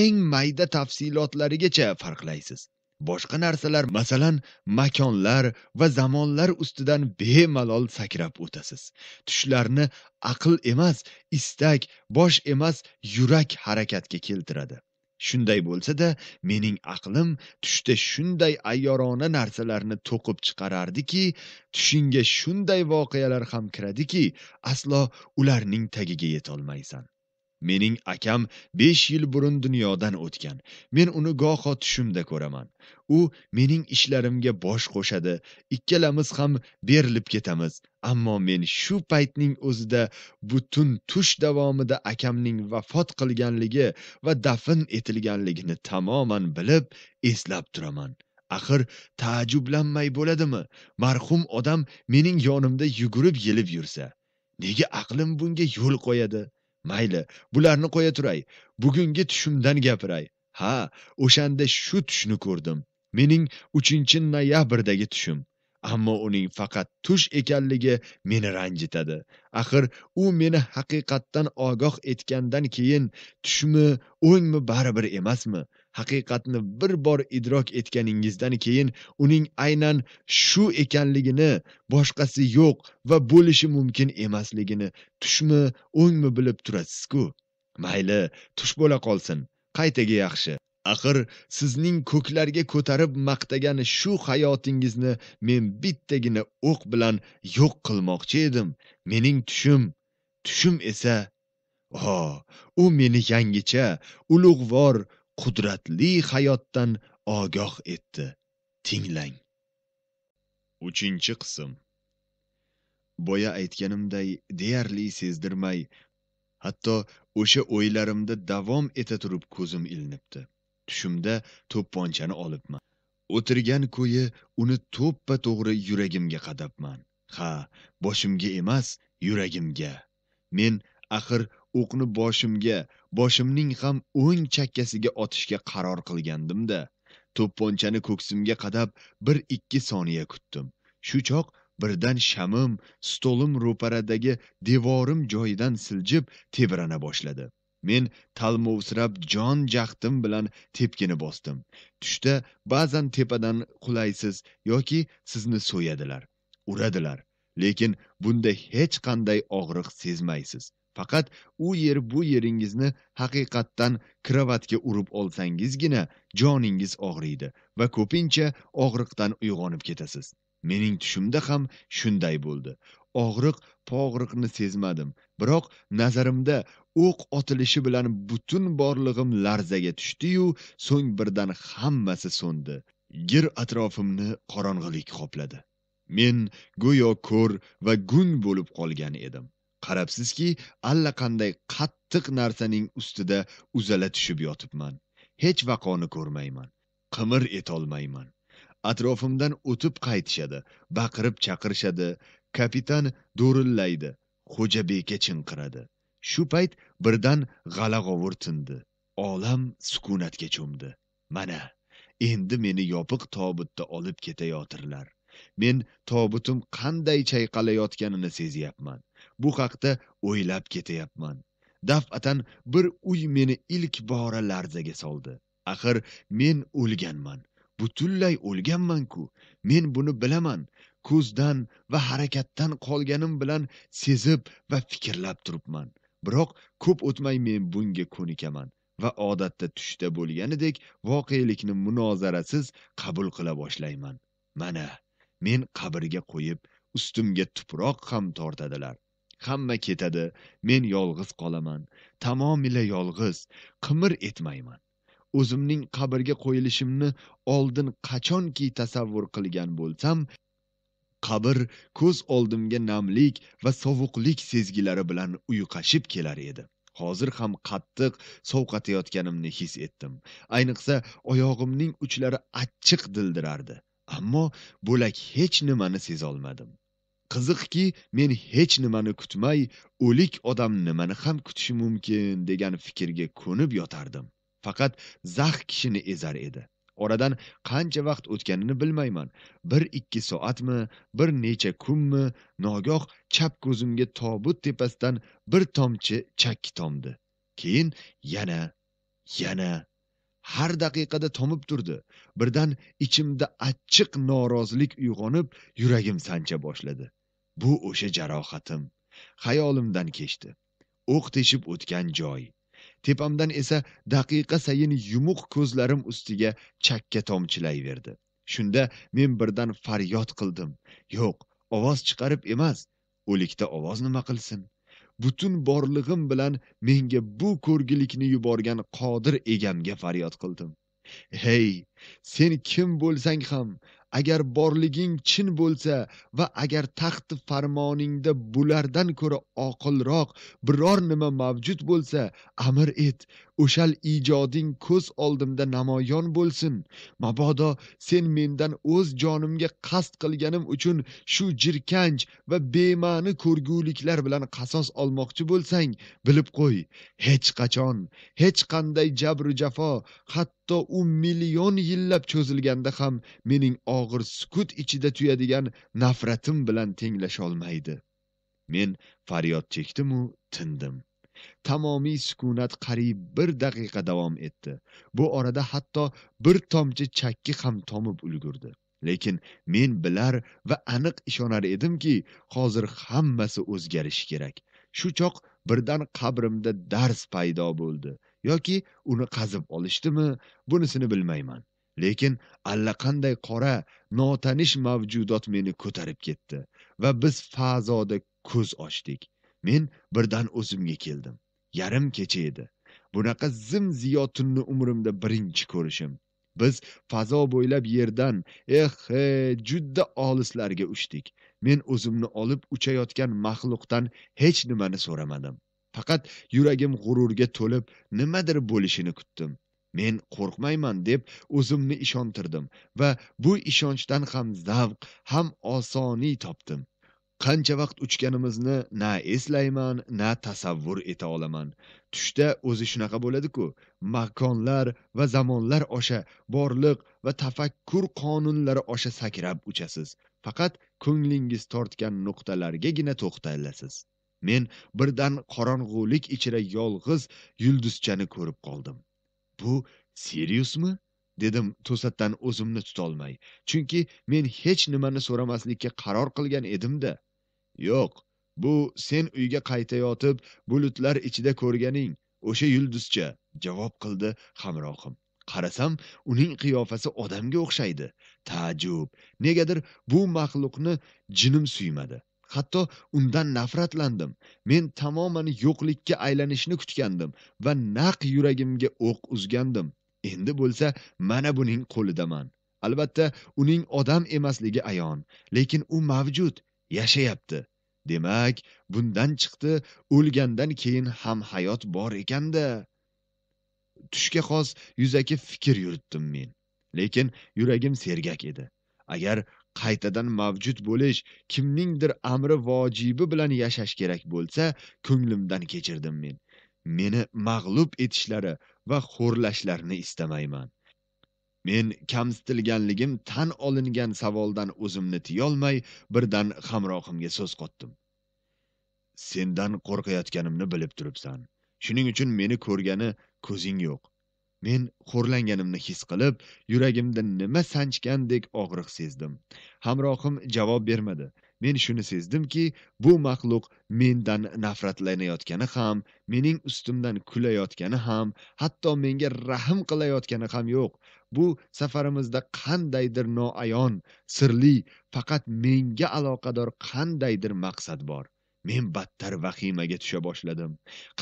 eng mayda tafsilotlarigacha farqlaysiz. Boshqa narsalar, masalan, makonlar va zamonlar ustidan bemalol sakrab o'tasiz. Tushlarni aql emas, istak, bosh emas, yurak harakatga keltiradi. Shunday bo'lsa-da, mening aqlim tushda shunday ayyorona narsalarni to'qib chiqarardiki, tushingga shunday voqealar ham kiradiki, aslo ularning tagiga yetolmaysan. Mening akam 5 yil burun dunyodan o'tgan. Men uni goho tushimda ko'raman. U mening ishlarimga bosh qo'shadi. Ikkalamiz ham berilib ketamiz. Ammo men shu paytning o'zida butun tush davomida akamning vafot qilganligi va dafn etilganligini tamoman bilib, eslab turaman. Axir taajjublanmay bo'ladimi? Marhum odam mening yonimda yugurib yelib yursa, nega aqlim bunga yo'l qo'yadi? mayli bularni qo'ya turay bugungi tushimdan gapiray ha o'shanda shu tushni ko'rdim mening 3 noyabrdagi tushim ammo uning faqat tush ekanligi meni ranjitadi axir u meni haqiqatdan ogoh etgandan keyin tushmi o'ngmi baribir emasmi haqiqatni bir bor idrok etganingizdan keyin uning aynan shu ekanligini boshqasi yo'q va bo'lishi mumkin emasligini tushmi o'ngmi bilib turasiz-ku mayli tush bo'la qolsin qaytaga yaxshi axir sizning ko'klarga ko'tarib maqtagan shu hayotingizni men bittagina o'q bilan yo'q qilmoqchi edim mening tushim tushim esa o u meni yangicha ulug'vor qudratli hayotdan ogoh etdi. Tinglang. 3-qism. Boya aytganimday, deyarli sezdirmay, hatto o'sha o'ylarimda davom eta turib ko'zim ilinibdi. Tushimda to'pponchani olibman. O'tirgan ko'yi uni to'ppa to'g'ri yuragimga qadabman. Ha, boshimga emas, yuragimga. Men axir o'qni boshimga boshimning ham o'ng chakkasiga otishga qaror qilgandimda to'pponchani ko'ksimga qadab bir ikki soniya kutdim shu choq birdan shamim stolim ro'paradagi devorim joyidan siljib tebrana boshladi men talmovsirab jon jahdim bilan tepkini bosdim tushda ba'zan tepadan qulaysiz yoki sizni so'yadilar uradilar lekin bunda hech qanday og'riq sezmaysiz Faqat u yer bu yeringizni haqiqatdan kravatga urib olsangizgina joningiz og'riydi va ko'pincha og'riqdan uyg'onib ketasiz. Mening tushimda ham shunday bo'ldi. Og'riq pog'riqni sezmadim, biroq nazarimda o'q otilishi bilan butun borlig'im larzaga tushdi-yu, so'ng birdan hammasi so'ndi. Gir atrofimni qorong'ilik qopladi. Men go'yo ko'r va gung bo'lib qolgan edim. qarabsizki allaqanday qattiq narsaning ustida uzala tushib yotibman hech vaqoni ko'rmayman qimir etolmayman atrofimdan o'tib qaytishadi baqirib chaqirishadi kapitan do'rillaydi xo'jabeka chinqiradi shu payt birdan g'alag'ovur tindi olam sukunatga cho'mdi mana endi meni yopiq tobutda olib ketayotirlar men tobutim qanday chayqalayotganini sezyapman bu haqda o'ylab ketyapman daf'atan bir uy meni ilk bora larzaga soldi axir men o'lganman butunlay o'lganman-ku. Men buni bilaman. Ko'zdan va harakatdan qolganim bilan sezib va fikrlab turibman. Biroq ko'p o'tmay men bunga ko'nikaman va odatda tushda bo'lganidek voqelikni munozarasiz qabul qila boshlayman. Mana, men qabrga qo'yib, ustimga tuproq ham tortadilar. hamma ketadi men yolg'iz qolaman tamomila yolg'iz qimir etmayman o'zimning qabrga qo'yilishimni oldin qachonki tasavvur qilgan bo'lsam qabr ko'z oldimga namlik va sovuqlik sezgilari bilan uyqashib kelar edi hozir ham qattiq sovqatayotganimni his etdim ayniqsa oyog'imning uchlari achchiq dildirardi ammo bo'lak hech nimani sezolmadim qiziqki men hech nimani kutmay o'lik odam nimani ham kutishi mumkin degan fikrga ko'nib yotardim faqat zax kishini ezar edi oradan qancha vaqt o'tganini bilmayman bir ikki soatmi bir necha kunmi nogoh chap ko'zimga tobut tepasidan bir tomchi chakki tomdi keyin yana yana har daqiqada tomib turdi birdan ichimda achchiq norozilik uyg'onib yuragim sancha boshladi bu o'sha jarohatim xayolimdan kechdi o'q teshib o'tgan joy tepamdan esa daqiqa sayin yumuq ko'zlarim ustiga chakka tomchilayverdi shunda men birdan faryod qildim yo'q ovoz chiqarib emas o'likda ovoz nima qilsin butun borlig'im bilan menga bu ko'rgilikni yuborgan qodir egamga faryod qildim hey sen kim bo'lsang ham agar borliging chin bo'lsa va agar taxt farmoningda bulardan ko'ra oqilroq biror nima mavjud bo'lsa amr et o'shal ijoding ko'z oldimda namoyon bo'lsin mabodo sen mendan o'z jonimga qasd qilganim uchun shu jirkanch va bema'ni ko'rguliklar bilan qasos olmoqchi bo'lsang bilib qo'y hech qachon hech qanday jabru jafo hatto u million yillab cho'zilganda ham mening og'ir sukut ichida tuyadigan nafratim bilan tenglasholmaydi men faryod chekdimu tindim tamomiy sukunat qariyb bir daqiqa davom etdi bu orada hatto bir tomchi chakki ham tomib ulgurdi lekin men bilar va aniq ishonar edimki hozir hammasi o'zgarishi kerak shu choq birdan qabrimda dars paydo bo'ldi yoki uni qazib olishdimi bunisini bilmayman lekin allaqanday qora notanish mavjudot meni ko'tarib ketdi va biz fazoda ko'z ochdik men birdan o'zimga keldim yarim kecha edi bunaqa zim ziyo tunni umrimda birinchi ko'rishim biz fazo bo'ylab yerdan eh he juda olislarga uchdik men o'zimni olib uchayotgan maxluqdan hech nimani so'ramadim faqat yuragim g'ururga to'lib nimadir bo'lishini kutdim men qo'rqmayman deb o'zimni ishontirdim va bu ishonchdan ham zavq ham osoniy topdim qancha vaqt uchganimizni na eslayman na tasavvur eta olaman tushda o'zi shunaqa bo'ladi-ku makonlar va zamonlar osha borliq va tafakkur qonunlari osha sakrab uchasiz faqat ko'nglingiz tortgan nuqtalargagina to'xtalasiz men birdan qorong'ulik ichra yolg'iz yulduzchani ko'rib qoldim bu Siriusmi? dedim to'satdan o'zimni tutolmay chunki men hech nimani so'ramaslikka qaror qilgan edim-da Yo'q, bu sen uyga qaytayotib bulutlar ichida ko'rganing o'sha yulduzcha, javob qildi hamrohim. Qarasam, uning qiyofasi odamga o'xshaydi. Ta'jub. Negadir bu maxluqni jinim suymadi. Hatto undan nafratlandim. Men tamoman yo'qlikka aylanishni kutgandim va naq yuragimga o'q uzgandim. Endi bo'lsa, mana buning qo'lidaman. Albatta, uning odam emasligi ayon, lekin u mavjud. yashayapti demak bundan chiqdi o'lgandan keyin ham hayot bor ekanda tushga xos yuzaki fikr yuritdim men lekin yuragim sergak edi agar qaytadan mavjud bo'lish kimningdir amri vojibi bilan yashash kerak bo'lsa ko'nglimdan kechirdim men meni mag'lub etishlari va xo'rlashlarini istamayman Men kamsitilganligim tan olingan savoldan o'zimni tiyolmay, birdan hamrohimga so'z qotdim. Sendan qo'rqayotganimni bilib turibsan. Shuning uchun meni ko'rgani ko'zing yo'q. Men xo'rlanganimni his qilib, yuragimda nima sanchgandek og'riq sezdim. Hamrohim javob bermadi. men shuni sezdimki bu maxluq mendan nafratlanayotgani ham mening ustimdan kulayotgani ham hatto menga rahm qilayotgani ham yo'q bu safarimizda qandaydir noayon sirli faqat menga aloqador qandaydir maqsad bor men battar vahimaga tusha boshladim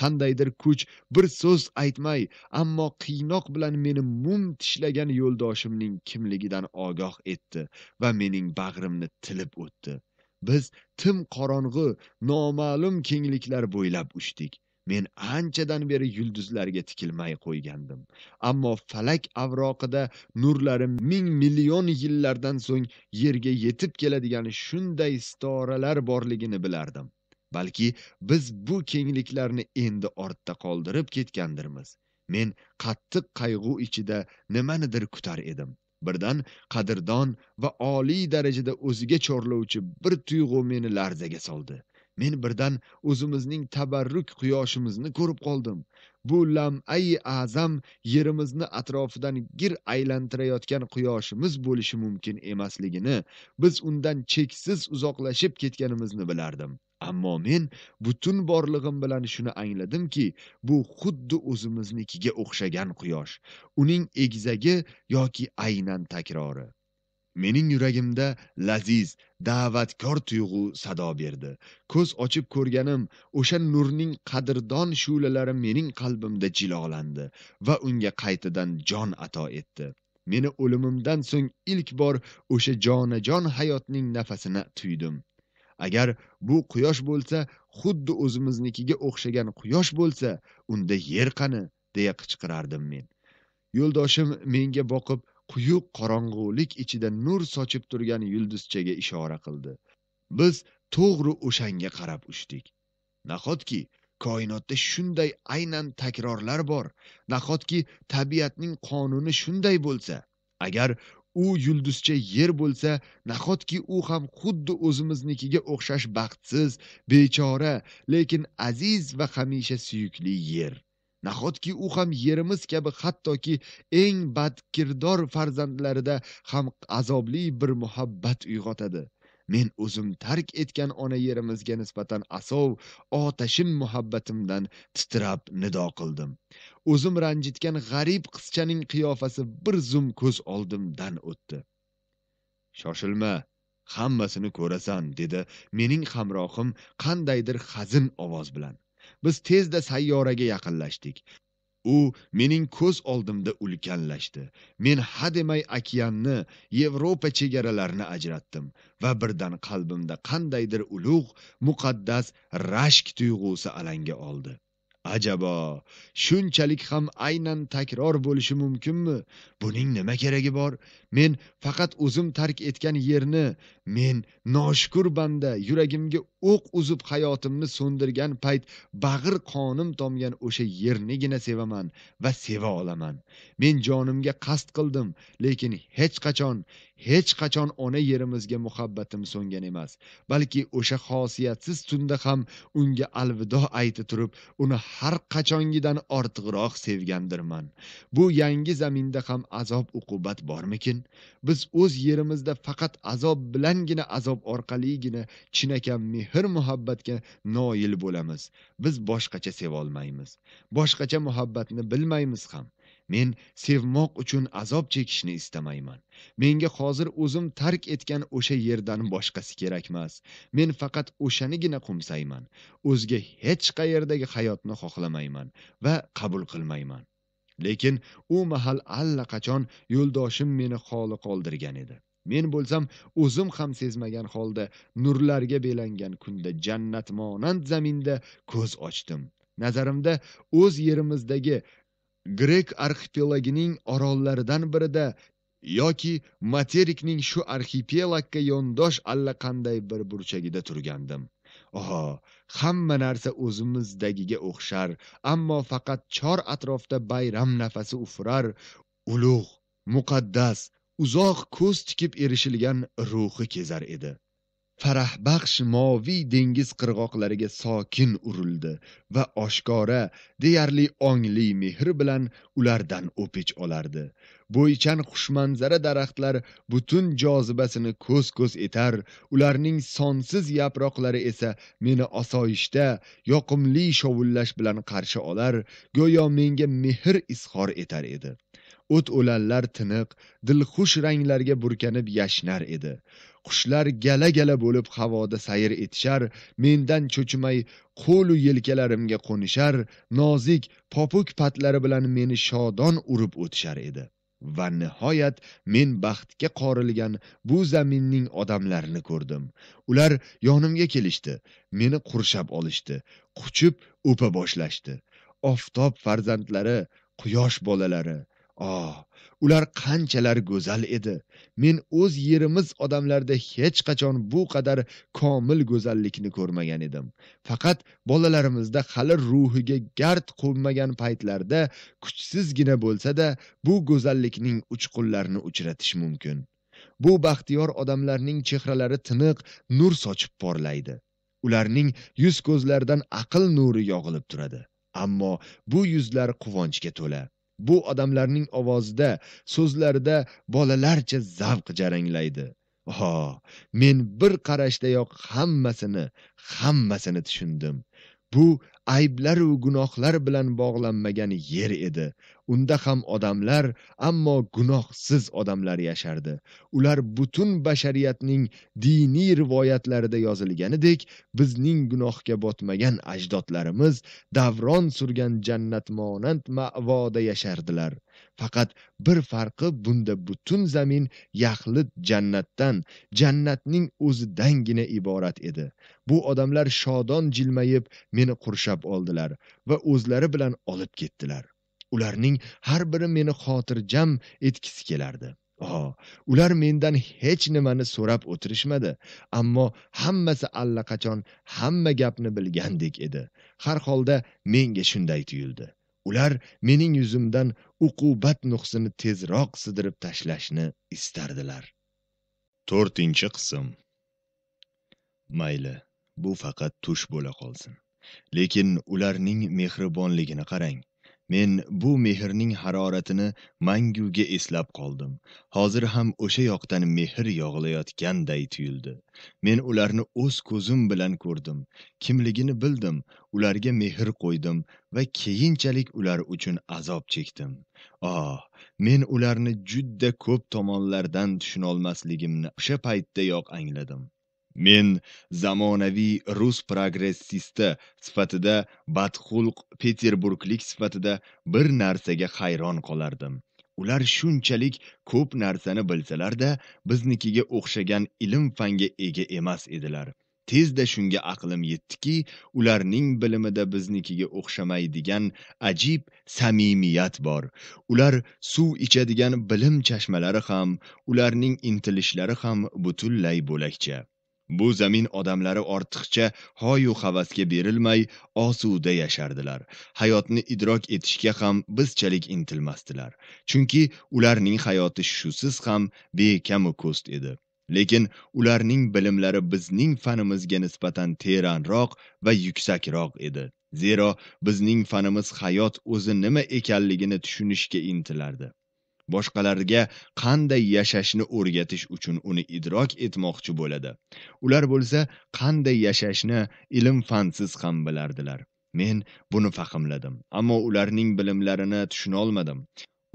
qandaydir kuch bir so'z aytmay ammo qiynoq bilan meni mum tishlagan yo'ldoshimning kimligidan ogoh etdi va mening bag'rimni tilib o'tdi biz tim qorong'i noma'lum kengliklar bo'ylab uchdik men anchadan beri yulduzlarga tikilmay qo'ygandim ammo falak avroqida nurlari ming million yillardan so'ng yerga yetib keladigan shunday istoralar borligini bilardim balki biz bu kengliklarni endi ortda qoldirib ketgandirmiz men qattiq qayg'u ichida nimanidir kutar edim birdan qadrdon va oliy darajada o'ziga chorlovchi bir tuyg'u meni larzaga soldi men birdan o'zimizning tabarruk quyoshimizni ko'rib qoldim bu lam'ay azam yerimizni atrofidan gir aylantirayotgan quyoshimiz bo'lishi mumkin emasligini biz undan cheksiz uzoqlashib ketganimizni bilardim Ammo men butun borlig'im bilan shuni angladimki, bu xuddi o'zimiznikiga o'xshagan quyosh, uning egizagi yoki aynan takrori. Mening yuragimda laziz, da'vatkor tuyg'u sado berdi. Ko'z ochib ko'rganim, o'sha nurning qadrdon shulalari mening qalbimda jilolandi va unga qaytadan jon ato etdi. Meni o'limimdan so'ng ilk bor o'sha jonajon hayotning nafasini tuydim. agar bu quyosh bo'lsa xuddi o'zimiznikiga o'xshagan quyosh bo'lsa unda yer qani deya qichqirardim men yo'ldoshim menga boqib quyuq qorong'ulik ichida nur sochib turgan yulduzchaga ishora qildi biz to'g'ri o'shanga qarab uchdik nahotki koinotda shunday aynan takrorlar bor nahotki tabiatning qonuni shunday bo'lsa agar u yulduzcha yer bo'lsa nahotki u ham xuddi o'zimiznikiga o'xshash baxtsiz bechora lekin aziz va hamisha suyukli yer nahotki u ham yerimiz kabi hattoki eng badkirdor farzandlarida ham azobli bir muhabbat uyg'otadi men o'zim tark etgan ona yerimizga nisbatan asov otashin muhabbatimdan titrab nido qildim o'zim ranjitgan g'arib qizchaning qiyofasi bir zum ko'z oldimdan o'tdi shoshilma hammasini ko'rasan dedi mening hamrohim qandaydir hazin ovoz bilan biz tezda sayyoraga yaqinlashdik u mening ko'z oldimda ulkanlashdi men hademay okeanni yevropa chegaralarini ajratdim va birdan qalbimda qandaydir ulug' muqaddas rashk tuyg'usi alanga oldi Ajabo, shunchalik ham aynan takror bo'lishi mumkinmi? Buning nima keragi bor? Men faqat o'zim tark etgan yerni, men noshukur banda yuragimga o'q uzib hayotimni so'ndirgan payt bag'ir qonim tomgan o'sha yernigina sevaman va seva olaman. Men jonimga qasd qildim, lekin hech qachon, hech qachon ona yerimizga muhabbatim so'ngan emas, balki o'sha xosiyatsiz tunda ham unga alvido ayta turib, uni har qachongidan ortiqroq sevgandirman bu yangi zaminda ham azob uqubat bormikin biz o'z yerimizda faqat azob bilangina azob orqaligina chinakam mehr muhabbatga noil bo'lamiz biz boshqacha sevolmaymiz boshqacha muhabbatni bilmaymiz ham men sevmoq uchun azob chekishni istamayman menga hozir o'zim tark etgan o'sha yerdan boshqasi kerakmas men faqat o'shanigina qo'msayman o'zga hech qayerdagi hayotni xohlamayman va qabul qilmayman lekin u mahal allaqachon yo'ldoshim meni xoli qoldirgan edi men bo'lsam o'zim ham sezmagan holda nurlarga belangan kunda jannat monand zaminda ko'z ochdim nazarimda o'z yerimizdagi grek arxipelagining orollaridan birida yoki materikning shu arxipelagga yondosh allaqanday bir burchagida turgandim oho hamma narsa o'zimizdagiga o'xshar ammo faqat chor atrofda bayram nafasi ufurar ulug' muqaddas uzoq ko'z tikib erishilgan ruhi kezar edi farahbaxsh moviy dengiz qirg'oqlariga sokin urildi va oshkora deyarli ongli mehr bilan ulardan o'pich olardi bo'ychan xushmanzara daraxtlar butun jozibasini ko'z ko'z etar ularning sonsiz yaproqlari esa meni osoyishta yoqimli shovullash bilan qarshi olar go'yo menga mehr izhor etar edi o't o'lanlar tiniq dilxush ranglarga burkanib yashnar edi qushlar gala gala bo'lib havoda sayr etishar mendan cho'chimay qo'lu yelkalarimga qo'nishar nozik popuk patlari bilan meni shodon urib o'tishar edi va nihoyat men baxtga qorilgan bu zaminning odamlarini ko'rdim ular yonimga kelishdi meni qurshab olishdi quchib o'pa boshlashdi oftob farzandlari quyosh bolalari oh ular qanchalar go'zal edi men o'z yerimiz odamlarda hech qachon bu qadar komil go'zallikni ko'rmagan edim faqat bolalarimizda hali ruhiga gard qo'nmagan paytlarda kuchsizgina bo'lsa-da bu go'zallikning uchqunlarini uchratish mumkin bu baxtiyor odamlarning chehralari tiniq nur sochib porlaydi ularning yuz ko'zlaridan aql nuri yog'ilib turadi ammo bu yuzlar quvonchga to'la bu odamlarning ovozida so'zlarida bolalarcha zavq jaranglaydi ho men bir qarashdayoq hammasini hammasini tushundim bu ayblar va gunohlar bilan bog'lanmagan yer edi unda ham odamlar ammo gunohsiz odamlar yashardi ular butun bashariyatning diniy rivoyatlarida yozilganidek bizning gunohga botmagan ajdodlarimiz davron surgan jannat monand ma'voda yashardilar faqat bir farqi bunda butun zamin yaxlit jannatdan jannatning o'zidangina iborat edi bu odamlar shodon jilmayib meni qurshab qamrab oldilar va o'zlari bilan olib ketdilar. Ularning har biri meni xotirjam etgisi kelardi. o ular mendan hech nimani so'rab o'tirishmadi, ammo hammasi allaqachon hamma gapni bilgandek edi. Har holda menga shunday tuyuldi. Ular mening yuzimdan uqubat nuqsini tezroq sidirib tashlashni istardilar. 4-qism Mayli, bu faqat tush bo'la qolsin. lekin ularning mehribonligini qarang men bu mehrning haroratini manguga eslab qoldim hozir ham o'sha yoqdan mehr yog'ilayotganday tuyuldi men ularni o'z ko'zim bilan ko'rdim kimligini bildim ularga mehr qo'ydim va keyinchalik ular uchun azob chekdim oh men ularni juda ko'p tomonlardan tushunolmasligimni o'sha paytdayoq angladim Men zamonaviy rus progressisti sifatida badxulq Peterburglik sifatida bir narsaga hayron qolardim. Ular shunchalik ko'p narsani bilsalarda biznikiga o'xshagan ilm-fanga ega emas edilar. Tezda shunga aqlim yetdiki, ularning bilimida biznikiga o'xshamaydigan ajib samimiyat bor. Ular suv ichadigan bilim chashmalari ham, ularning intilishlari ham butunlay bo'lakcha. bu zamin odamlari ortiqcha hoyu havasga berilmay osuda yashardilar hayotni idrok etishga ham bizchalik intilmasdilar chunki ularning hayoti shusiz ham bekamu ko'st edi lekin ularning bilimlari bizning fanimizga nisbatan teranroq va yuksakroq edi zero bizning fanimiz hayot o'zi nima ekanligini tushunishga intilardi boshqalarga qanday yashashni o'rgatish uchun uni idrok etmoqchi bo'ladi. Ular bo'lsa qanday yashashni ilm fansiz ham bilardilar. Men buni fahmladim, ammo ularning bilimlarini tushuna olmadim.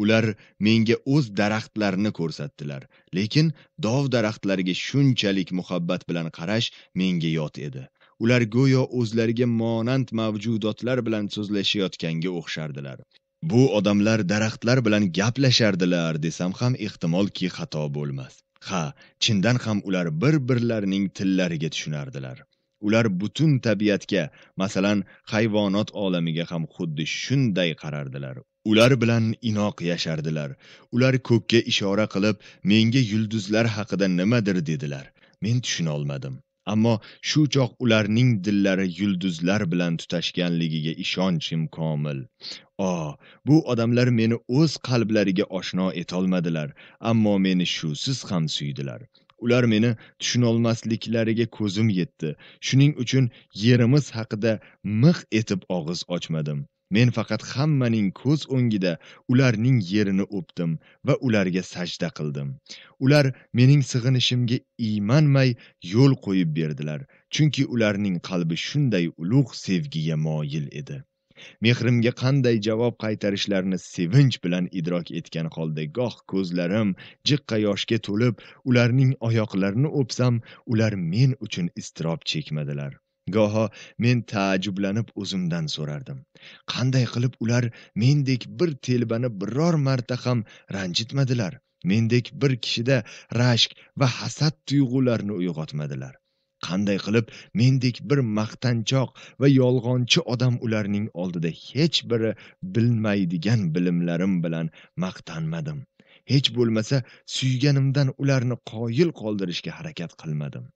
Ular menga o'z daraxtlarini ko'rsatdilar, lekin dov daraxtlariga shunchalik muhabbat bilan qarash menga yot edi. Ular go'yo o'zlariga monand mavjudotlar bilan so'zlashayotganga o'xshardilar. bu odamlar daraxtlar bilan gaplashardilar desam ham ehtimolki xato bo'lmas ha chindan ham ular bir birlarining tillariga tushunardilar ular butun tabiatga masalan hayvonot olamiga ham xuddi shunday qarardilar ular bilan inoq yashardilar ular ko'kka ishora qilib menga yulduzlar haqida nimadir dedilar men tushuna olmadim ammo shu choq ularning dillari yulduzlar bilan tutashganligiga ishonchim komil o bu odamlar meni o'z qalblariga oshno etolmadilar ammo meni shusiz ham suydilar ular meni tushunolmasliklariga ko'zim yetdi shuning uchun yerimiz haqida miq etib og'iz ochmadim men faqat hammaning ko'z o'ngida ularning yerini o'pdim va ularga sajda qildim ular mening sig'inishimga iymanmay yo'l qo'yib berdilar chunki ularning qalbi shunday ulug' sevgiga moyil edi mehrimga qanday javob qaytarishlarini sevinch bilan idrok etgan holda goh ko'zlarim jiqqa yoshga to'lib ularning oyoqlarini o'psam ular men uchun iztirob chekmadilar goho men taajjublanib o'zimdan so'rardim qanday qilib ular mendek bir telbani biror marta ham ranjitmadilar mendek bir kishida rashk va hasad tuyg'ularini uyg'otmadilar qanday qilib mendek bir maqtanchoq va yolg'onchi odam ularning oldida hech biri bilmaydigan bilimlarim bilan maqtanmadim hech bo'lmasa suyganimdan ularni qoyil qoldirishga harakat qilmadim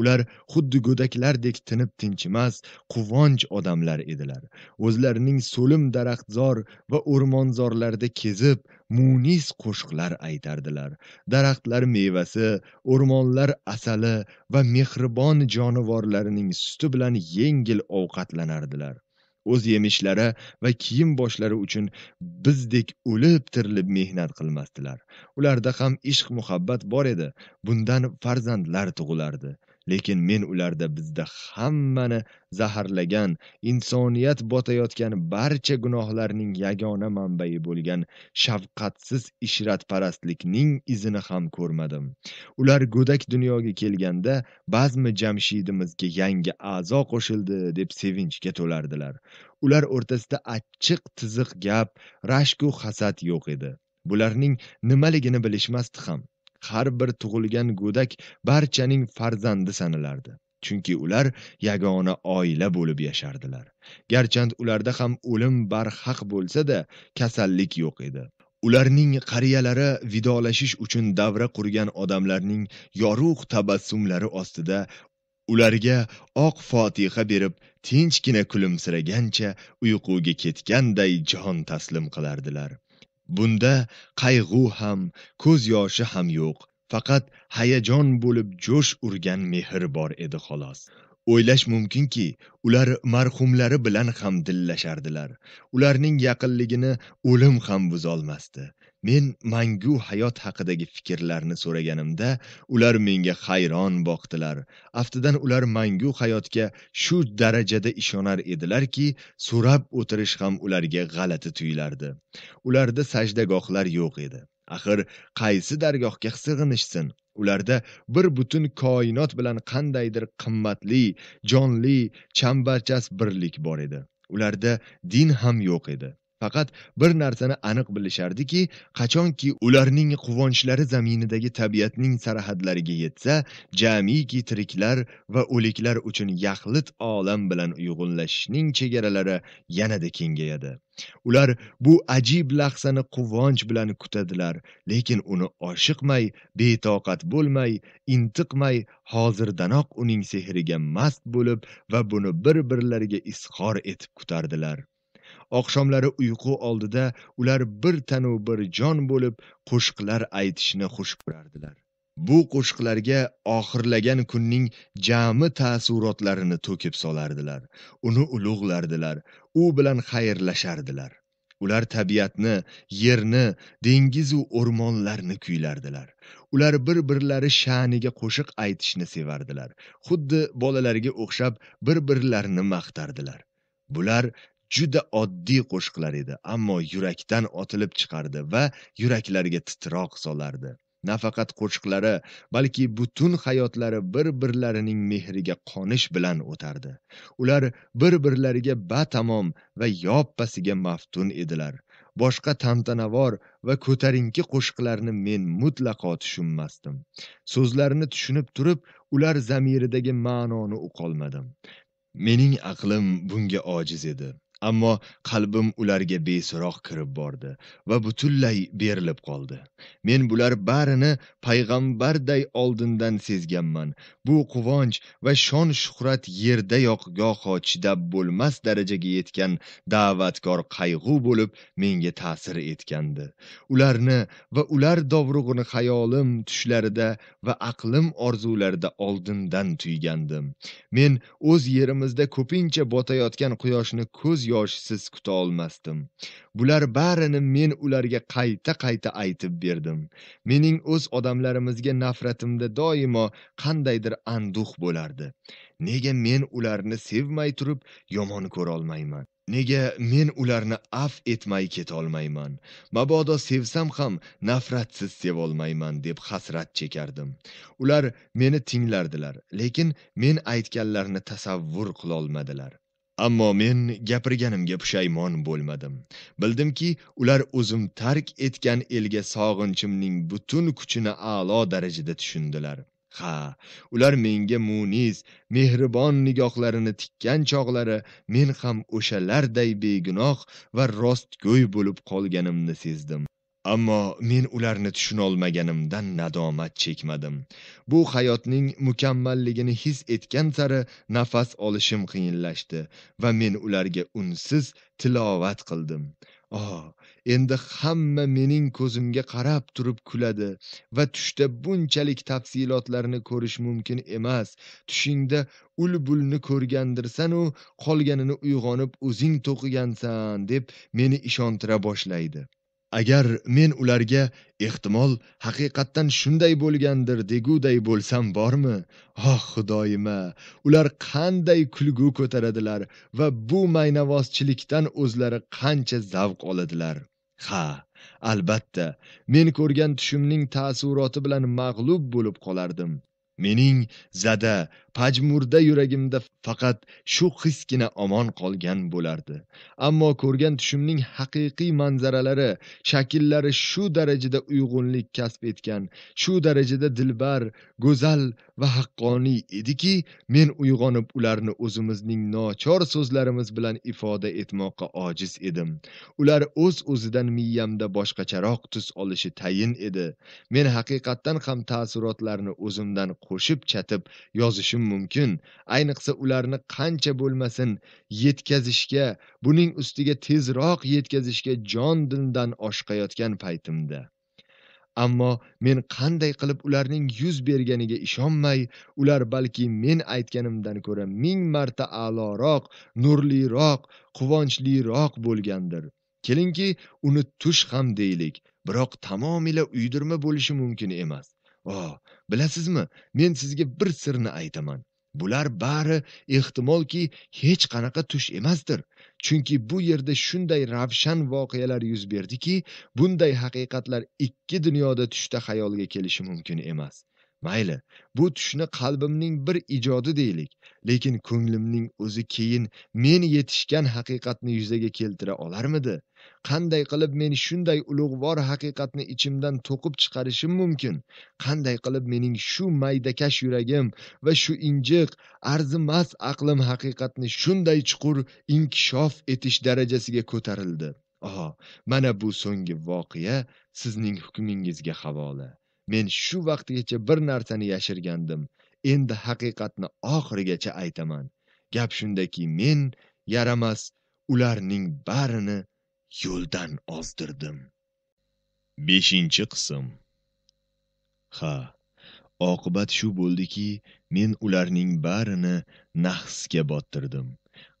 ular xuddi go'daklardek tinib tinchimas quvonch odamlar edilar o'zlarining so'lim daraxtzor va o'rmonzorlarda kezib munis qo'shiqlar aytardilar daraxtlar mevasi o'rmonlar asali va mehribon jonivorlarining suti bilan yengil ovqatlanardilar o'z yemishlari va kiyim boshlari uchun bizdek o'lib tirilib mehnat qilmasdilar ularda ham ishq muhabbat bor edi bundan farzandlar tug'ilardi lekin men ularda bizda hammani zaharlagan insoniyat botayotgan barcha gunohlarning yagona manbai bo'lgan shafqatsiz ishratparastlikning izini ham ko'rmadim ular go'dak dunyoga kelganda bazmi jamshidimizga yangi a'zo qo'shildi deb sevinchga to'lardilar ular o'rtasida achchiq tiziq gap rashku hasad yo'q edi bularning nimaligini bilishmasdi ham har bir tug'ilgan go'dak barchaning farzandi sanalardi chunki ular yagona oila bo'lib yashardilar garchand ularda ham o'lim barhaq bo'lsa da kasallik yo'q edi ularning qariyalari vidolashish uchun davra qurgan odamlarning yorug' tabassumlari ostida ularga oq fotiha berib tinchgina kulimsiragancha uyquga ketganday jon taslim qilardilar Bunda qayg'u ham, ko'z yoshi ham yo'q, faqat hayajon bo'lib jo'sh urgan mehr bor edi xolos. O'ylash mumkinki, ular marhumlari bilan ham dillashardilar. Ularning yaqinligini o'lim ham buzolmasdi. Men mangu hayot haqidagi fikrlarni so'raganimda ular menga hayron boqdilar. Aftidan ular mangu hayotga shu darajada ishonar edilarki, so'rab o'tirish ham ularga g'alati tuyulardi. Ularda sajdagohlar yo'q edi. Axir qaysi dargohga sig'inishsin? Ularda bir butun koinot bilan qandaydir qimmatli, jonli, chambarchas birlik bor edi. Ularda din ham yo'q edi. faqat bir narsani aniq bilishardiki qachonki ularning quvonchlari zaminidagi tabiatning sarhadlariga yetsa jamiki tiriklar va o'liklar uchun yaxlit olam bilan uyg'unlashishning chegaralari yanada kengayadi ular bu ajib lahzani quvonch bilan kutadilar lekin uni oshiqmay betoqat bo'lmay intiqmay hozirdanoq uning sehriga mast bo'lib va buni bir birlariga izhor etib kutardilar oqshomlari uyqu oldida ular bir tanu bir jon bo'lib qo'shiqlar aytishni xush ko'rardilar bu qo'shiqlarga oxirlagan kunning jami taassurotlarini to'kib solardilar uni ulug'lardilar u bilan xayrlashardilar ular tabiatni yerni dengizu o'rmonlarni kuylardilar ular bir birlari sha'niga qo'shiq aytishni sevardilar xuddi bolalarga o'xshab bir birlarini maqtardilar bular juda oddiy qo'shiqlar edi ammo yurakdan otilib chiqardi va yuraklarga titroq solardi nafaqat qo'shiqlari balki butun hayotlari bir birlarining mehriga qonish bilan o'tardi ular bir birlariga batamom va yoppasiga maftun edilar boshqa tantanavor va ko'tarinki qo'shiqlarni men mutlaqo tushunmasdim so'zlarini tushunib turib ular zamiridagi ma'noni o'qolmadim mening aqlim bunga ojiz edi ammo qalbim ularga besuroq kirib bordi va butunlay berilib qoldi men bular barini payg'ambarday oldindan sezganman bu quvonch va shon shuhrat yerdayoq goho chidab bo'lmas darajaga yetgan da'vatkor qayg'u bo'lib menga ta'sir etgandi ularni va ular dovrug'ini xayolim tushlarida va aqlim orzularida oldindan tuygandim men o'z yerimizda ko'pincha botayotgan quyoshni ko'z yoshsiz kuta olmasdim bular barini men ularga qayta qayta aytib berdim mening o'z odamlarimizga nafratimda doimo qandaydir anduh bo'lardi nega men ularni sevmay turib yomon ko'rolmayman nega men ularni af etmay ketolmayman mabodo sevsam ham nafratsiz sevolmayman deb hasrat chekardim ular meni tinglardilar lekin men aytganlarini tasavvur qilolmadilar Ammo men gapirganimga pushaymon bo'lmadim. Bildimki, ular o'zim tark etgan elga sog'inchimning butun kuchini a'lo darajada tushundilar. Ha, ular menga munis, mehribon nigohlarini tikkan chog'lari men ham o'shalarday begunoh va rostgo'y bo'lib qolganimni sezdim. Ammo men ularni tushunolmaganimdan nadomat chekmadim. Bu hayotning mukammalligini his etgan sari nafas olishim qiyinlashdi va men ularga unsiz tilovat qildim. Oh, endi hamma mening ko'zimga qarab turib kuladi va tushda bunchalik tafsilotlarni ko'rish mumkin emas. Tushingda ulbulni ko'rgandirsan u qolganini uyg'onib o'zing to'qigansan deb meni ishontira boshlaydi. agar men ularga ehtimol haqiqatdan shunday bo'lgandir deguday bo'lsam bormi oh xudoyima ular qanday kulgu ko'taradilar va bu maynavozchilikdan o'zlari qancha zavq oladilar ha albatta men ko'rgan tushimning taassuroti bilan mag'lub bo'lib qolardim mening zada pajmurda yuragimda faqat shu hisgina omon qolgan bo'lardi ammo ko'rgan tushimning haqiqiy manzaralari shakllari shu darajada uyg'unlik kasb etgan shu darajada dilbar go'zal va haqqoniy ediki men uyg'onib ularni o'zimizning nochor so'zlarimiz bilan ifoda etmoqqa ojiz edim ular o'z o'zidan miyamda boshqacharoq tus olishi tayin edi men haqiqatdan ham taassurotlarni o'zimdan qo'shib chatib yozishim mumkin ayniqsa ularni qancha bo'lmasin yetkazishga buning ustiga tezroq yetkazishga jon dildan oshqayotgan paytimda ammo men qanday qilib ularning yuz berganiga ishonmay ular balki men aytganimdan ko'ra ming marta a'loroq nurliroq quvonchliroq bo'lgandir kelingki uni tush ham deylik biroq tamomila uydirma bo'lishi mumkin emas o bilasizmi men sizga bir sirni aytaman bular bari ehtimolki hech qanaqa tush emasdir chunki bu yerda shunday ravshan voqealar yuz berdiki bunday haqiqatlar ikki dunyoda tushda xayolga kelishi mumkin emas mayli bu tushni qalbimning bir ijodi deylik lekin ko'nglimning o'zi keyin men yetishgan haqiqatni yuzaga keltira olarmidi qanday qilib men shunday ulug'vor haqiqatni ichimdan to'qib chiqarishim mumkin qanday qilib mening shu maydakash yuragim va shu injiq arzimas aqlim haqiqatni shunday chuqur inkishof etish darajasiga ko'tarildi oho mana bu so'nggi voqea sizning hukmingizga havola men shu vaqtgacha bir narsani yashirgandim endi haqiqatni oxirigacha aytaman gap shundaki men yaramas ularning barini yo'ldan ozdirdim 5 qism ha oqibat shu bo'ldiki men ularning barini nahsga bottirdim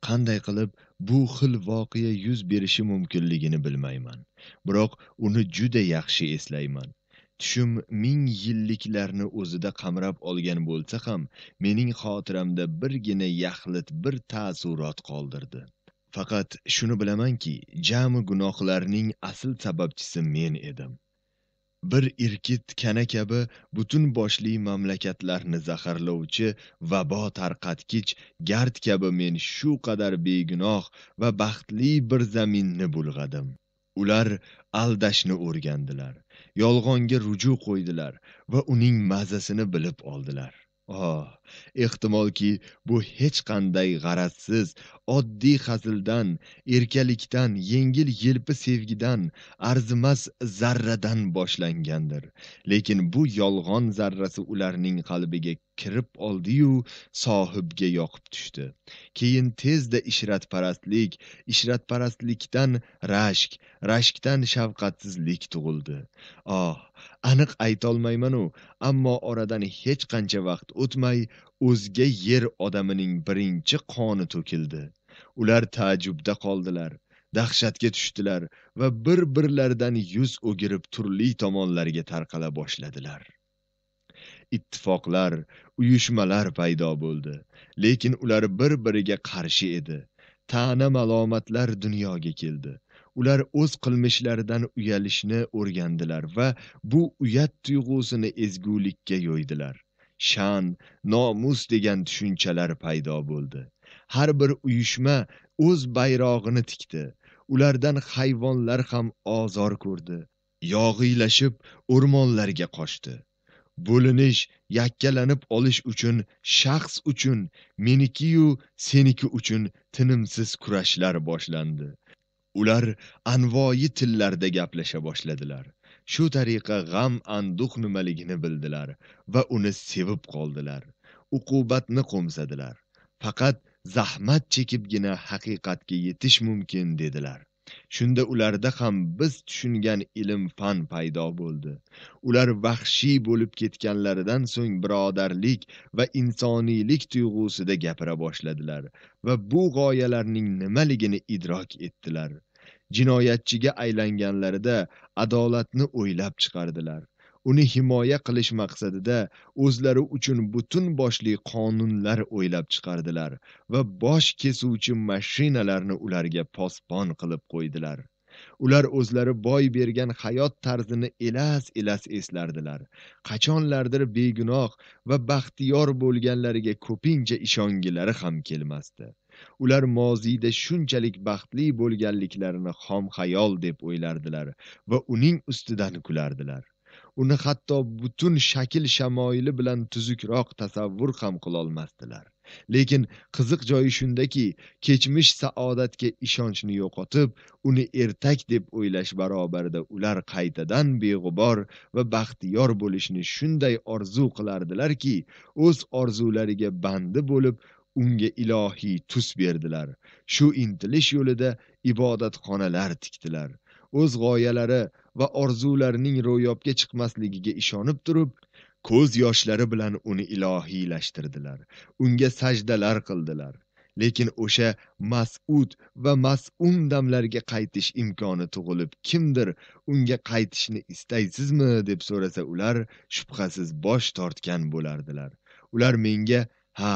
qanday qilib bu xil voqea yuz berishi mumkinligini bilmayman biroq uni juda yaxshi eslayman tushim ming yilliklarni o'zida qamrab olgan bo'lsa ham mening xotiramda birgina yaxlit bir taassurot qoldirdi Faqat shuni bilamanki, jami gunohlarning asl sababchisi men edim. Bir irkit kana kabi butun boshli mamlakatlarni zaharlovchi vabo tarqatgich gard kabi men shu qadar begunoh va baxtli bir zaminni bulg'adim. Ular aldashni o'rgandilar, yolg'onga ruju qo'ydilar va uning mazasini bilib oldilar. oh ehtimolki bu hech qanday g'arazsiz oddiy hazildan erkalikdan yengil yelpi sevgidan arzimas zarradan boshlangandir lekin bu yolg'on zarrasi ularning qalbiga kirib oldi-yu sohibga yoqib tushdi keyin tezda ishratparastlik ishratparastlikdan rashk rashkdan shafqatsizlik tug'ildi oh aniq aytolmaymanu ammo oradan hech qancha vaqt o'tmay o'zga yer odamining birinchi qoni to'kildi ular taajjubda qoldilar dahshatga tushdilar va bir birlaridan yuz o'girib turli tomonlarga tarqala boshladilar ittifoqlar uyushmalar paydo bo'ldi lekin ular bir biriga qarshi edi ta'na malomatlar dunyoga keldi ular o'z qilmishlaridan uyalishni o'rgandilar va bu uyat tuyg'usini ezgulikka yo'ydilar. Shan, nomus degan tushunchalar paydo bo'ldi. Har bir uyushma o'z bayrog'ini tikdi. Ulardan hayvonlar ham ozor ko'rdi. Yog'iylashib o'rmonlarga qochdi. Bo'linish, yakkalanib olish uchun, shaxs uchun, meniki-yu seniki uchun tinimsiz kurashlar boshlandi. ular anvoyi tillarda gaplasha boshladilar shu tariqa g'am anduh nimaligini bildilar va uni sevib qoldilar uqubatni qo'msadilar faqat zahmat chekibgina haqiqatga yetish mumkin dedilar shunda ularda ham biz tushungan ilm fan paydo bo'ldi ular vahshiy bo'lib ketganlaridan so'ng birodarlik va insoniylik tuyg'usida gapira boshladilar va bu g'oyalarning nimaligini idrok etdilar jinoyatchiga aylanganlarida adolatni o'ylab chiqardilar uni himoya qilish maqsadida o'zlari uchun butun boshli qonunlar o'ylab chiqardilar va bosh kesuvchi mashinalarni ularga posbon qilib qo'ydilar ular o'zlari boy bergan hayot tarzini elas elas eslardilar qachonlardir begunoh va baxtiyor bo'lganlariga ko'pincha ishongilari ham kelmasdi ular moziyda shunchalik baxtli bo'lganliklarini xom xayol deb o'ylardilar va uning ustidan kulardilar uni hatto butun shakl shamoyili bilan tuzukroq tasavvur ham qilolmasdilar lekin qiziq joyi shundaki kechmish saodatga ishonchni yo'qotib uni ertak deb o'ylash barobarida ular qaytadan beg'ubor va baxtiyor bo'lishni shunday orzu qilardilarki o'z orzulariga bandi bo'lib unga ilohiy tus berdilar shu intilish yo'lida ibodatxonalar tikdilar o'z g'oyalari va orzularining ro'yobga chiqmasligiga ishonib turib ko'z yoshlari bilan uni ilohiylashtirdilar unga sajdalar qildilar lekin o'sha mas'ud va mas'um damlarga qaytish imkoni tug'ilib kimdir unga qaytishni istaysizmi deb so'rasa ular shubhasiz bosh tortgan bo'lardilar ular menga ha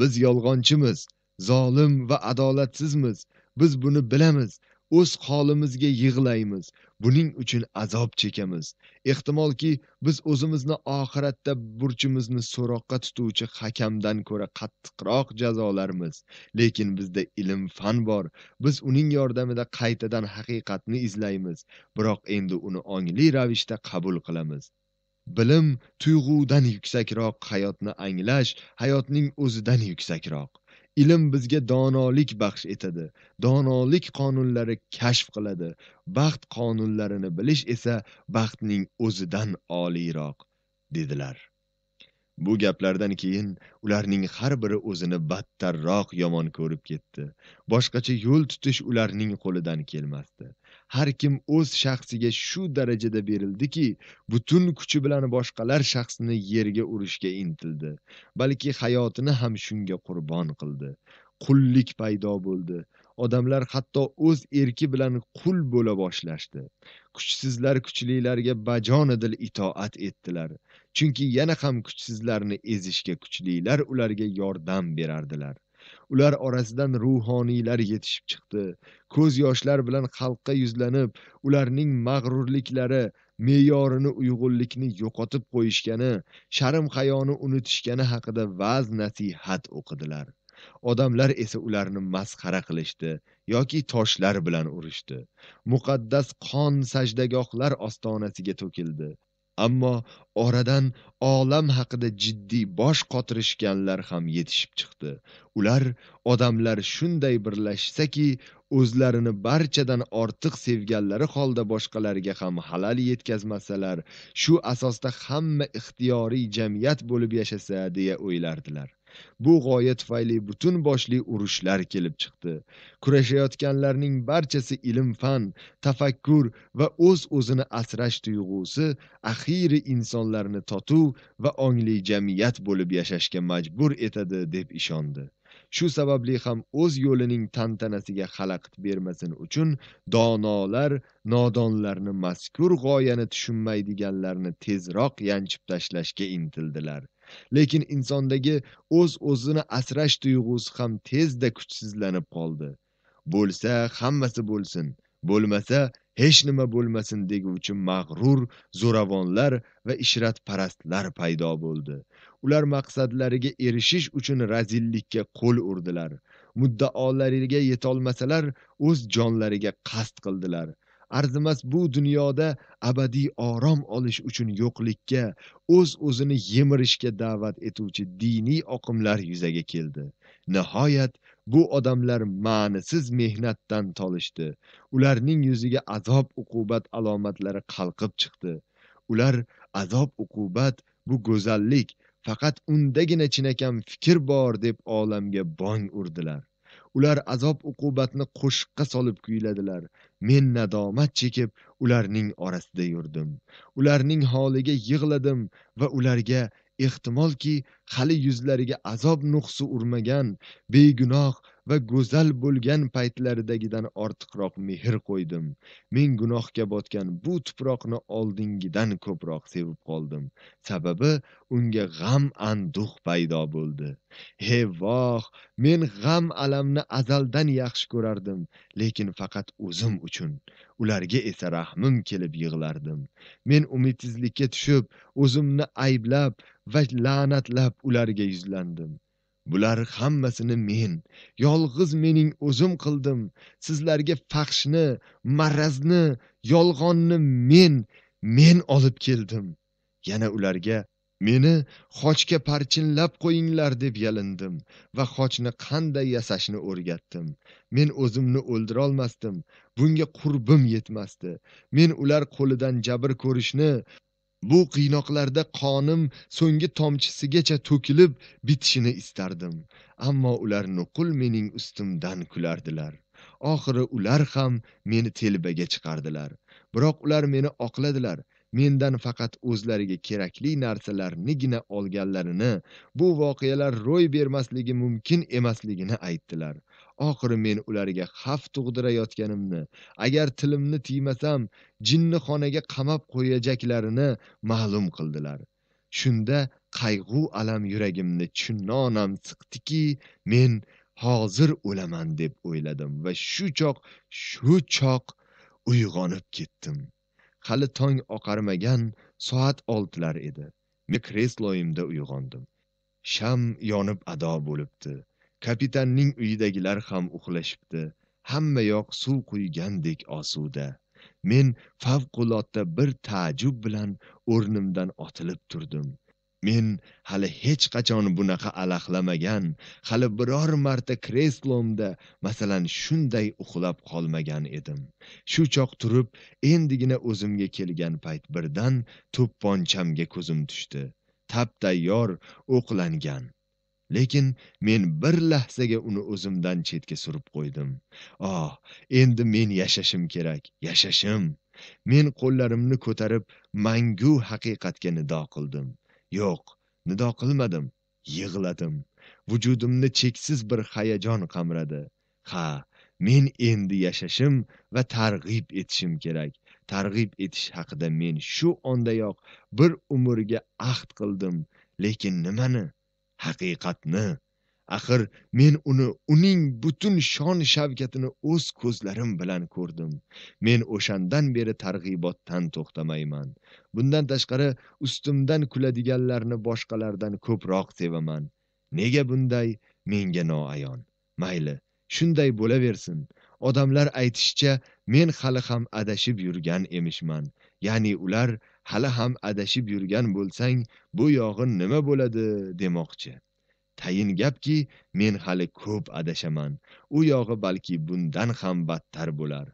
biz yolg'onchimiz zolim va adolatsizmiz biz buni bilamiz o'z holimizga yig'laymiz buning uchun azob chekamiz ehtimolki biz o'zimizni oxiratda burchimizni so'roqqa tutuvchi hakamdan ko'ra qattiqroq jazolarmiz lekin bizda ilm fan bor biz uning yordamida qaytadan haqiqatni izlaymiz biroq endi uni ongli ravishda qabul qilamiz bilim tuyg'udan yuksakroq hayotni anglash hayotning o'zidan yuksakroq ilm bizga donolik baxsh etadi donolik qonunlari kashf qiladi baxt qonunlarini bilish esa baxtning o'zidan oliyroq dedilar bu gaplardan keyin ularning har biri o'zini battarroq yomon ko'rib ketdi boshqacha yo'l tutish ularning qo'lidan kelmasdi har kim o'z shaxsiga shu darajada berildiki butun kuchi bilan boshqalar shaxsini yerga urishga intildi balki hayotini ham shunga qurbon qildi qullik paydo bo'ldi odamlar hatto o'z erki bilan qul bo'la boshlashdi kuchsizlar kuchlilarga bajonidil itoat etdilar chunki yana ham kuchsizlarni ezishga kuchlilar ularga yordam berardilar ular orasidan ruhoniylar yetishib chiqdi ko'z yoshlar bilan xalqqa yuzlanib ularning mag'rurliklari me'yorini uyg'unlikni yo'qotib qo'yishgani sharm hayoni unutishgani haqida va'z nasihat o'qidilar odamlar esa ularni masxara qilishdi yoki toshlar bilan urishdi muqaddas qon sajdagohlar ostonasiga to'kildi ammo oradan olam haqida jiddiy bosh qotirishganlar ham yetishib chiqdi ular odamlar shunday birlashsaki o'zlarini barchadan ortiq sevganlari holda boshqalarga ham halal yetkazmasalar shu asosda hamma ixtiyoriy jamiyat bo'lib yashasa deya o'ylardilar Bu g'oya tufayli butun boshli urushlar kelib chiqdi. Kurashayotganlarning barchasi ilm-fan, tafakkur va o'z-o'zini asrash tuyg'usi axiri insonlarni totuv va ongli jamiyat bo'lib yashashga majbur etadi deb ishondi. shu sababli ham o'z yo'lining tantanasiga xalaqit bermasin uchun donolar nodonlarni mazkur g'oyani tushunmaydiganlarni tezroq yanchib tashlashga intildilar lekin insondagi o'z o'zini asrash tuyg'usi ham tezda kuchsizlanib qoldi bo'lsa hammasi bo'lsin bo'lmasa hech nima bo'lmasin deguvchi mag'rur zo'ravonlar va ishratparastlar paydo bo'ldi ular maqsadlariga erishish uchun razillikka qo'l urdilar muddaolariga yetolmasalar o'z jonlariga qasd qildilar arzimas bu dunyoda abadiy orom olish uchun yo'qlikka o'z o'zini yemirishga da'vat etuvchi diniy oqimlar yuzaga keldi nihoyat bu odamlar ma'nisiz mehnatdan tolishdi ularning yuziga azob uqubat alomatlari qalqib chiqdi ular azob uqubat bu go'zallik faqat undagina chinakam fikr bor deb olamga bong urdilar ular azob uqubatni qo'shiqqa solib kuyladilar men nadomat chekib ularning orasida yurdim ularning holiga yig'ladim va ularga ehtimolki hali yuzlariga azob nuqsi urmagan begunoh va go'zal bo'lgan paytlaridagidan ortiqroq mehr qo'ydim men gunohga botgan bu tuproqni oldingidan ko'proq sevib qoldim sababi unga g'am anduh paydo bo'ldi he voh men g'am alamni azaldan yaxshi ko'rardim lekin faqat o'zim uchun ularga esa rahmim kelib yig'lardim men umidsizlikka tushib o'zimni ayblab va la'natlab ularga yuzlandim bular hammasini men yolg'iz mening o'zim qildim sizlarga faxshni marazni yolg'onni men men olib keldim yana ularga meni xochga parchinlab qo'yinglar deb yalindim va xochni qanday yasashni o'rgatdim men o'zimni o'ldirolmasdim bunga qurbim yetmasdi men ular qo'lidan jabr ko'rishni bu qiynoqlarda qonim so'nggi tomchisigacha to'kilib bitishini istardim ammo ular nuqul mening ustimdan kulardilar oxiri ular ham meni telbaga chiqardilar biroq ular meni oqladilar mendan faqat o'zlariga kerakli narsalarnigina olganlarini bu voqealar ro'y bermasligi mumkin emasligini aytdilar oxiri men ularga xavf tug'dirayotganimni agar tilimni tiymasam jinnixonaga qamab qo'yajaklarini ma'lum qildilar shunda qayg'u alam yuragimni chunnonam siqdiki men hozir o'laman deb o'yladim va shu choq shu choq uyg'onib ketdim hali tong oqarmagan soat oltilar edi men kresloyimda uyg'ondim sham yonib ado bo'libdi kapitanning uyidagilar ham uxlashibdi hamma yoq suv quygandek osuda men favqulodda bir taajjub bilan o'rnimdan otilib turdim men hali hech qachon bunaqa alahlamagan hali biror marta kreslomda masalan shunday uxlab qolmagan edim shu choq turib endigina o'zimga kelgan payt birdan to'pponchamga ko'zim tushdi tap tayyor o'qlangan Lekin men bir lahzaga uni o'zimdan chetga surib qo'ydim. oh endi men yashashim kerak, yashashim. Men qo'llarimni ko'tarib mangu haqiqatga nido qildim. Yo'q, nido qilmadim, yig'ladim. Vujudimni cheksiz bir hayajon qamradi. Ha, men endi yashashim va targ'ib etishim kerak. Targ'ib etish haqida men shu ondayoq bir umrga ahd qildim, lekin nimani? haqiqatni axir men uni uning butun shon shavkatini o'z ko'zlarim bilan ko'rdim men o'shandan beri targ'ibotdan to'xtamayman bundan tashqari ustimdan kuladiganlarni boshqalardan ko'proq sevaman nega bunday menga noayon mayli shunday bo'laversin odamlar aytishicha men hali ham adashib yurgan emishman ya'ni ular hali ham adashib yurgan bo'lsang, bu yog'in nima bo'ladi demoqchi. Tayin gapki, men hali ko'p adashaman. U yog'i balki bundan ham battar bo'lar.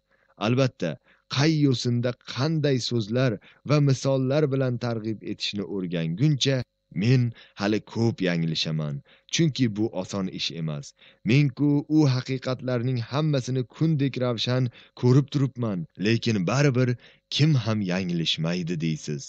Albatta, qay yo'sinda qanday so'zlar va misollar bilan targ'ib etishni o'rganguncha Men hali ko'p yangilishaman, chunki bu oson ish emas. Men-ku u haqiqatlarning hammasini kundek ravshan ko'rib turibman, lekin baribir kim ham yanglishmaydi deysiz.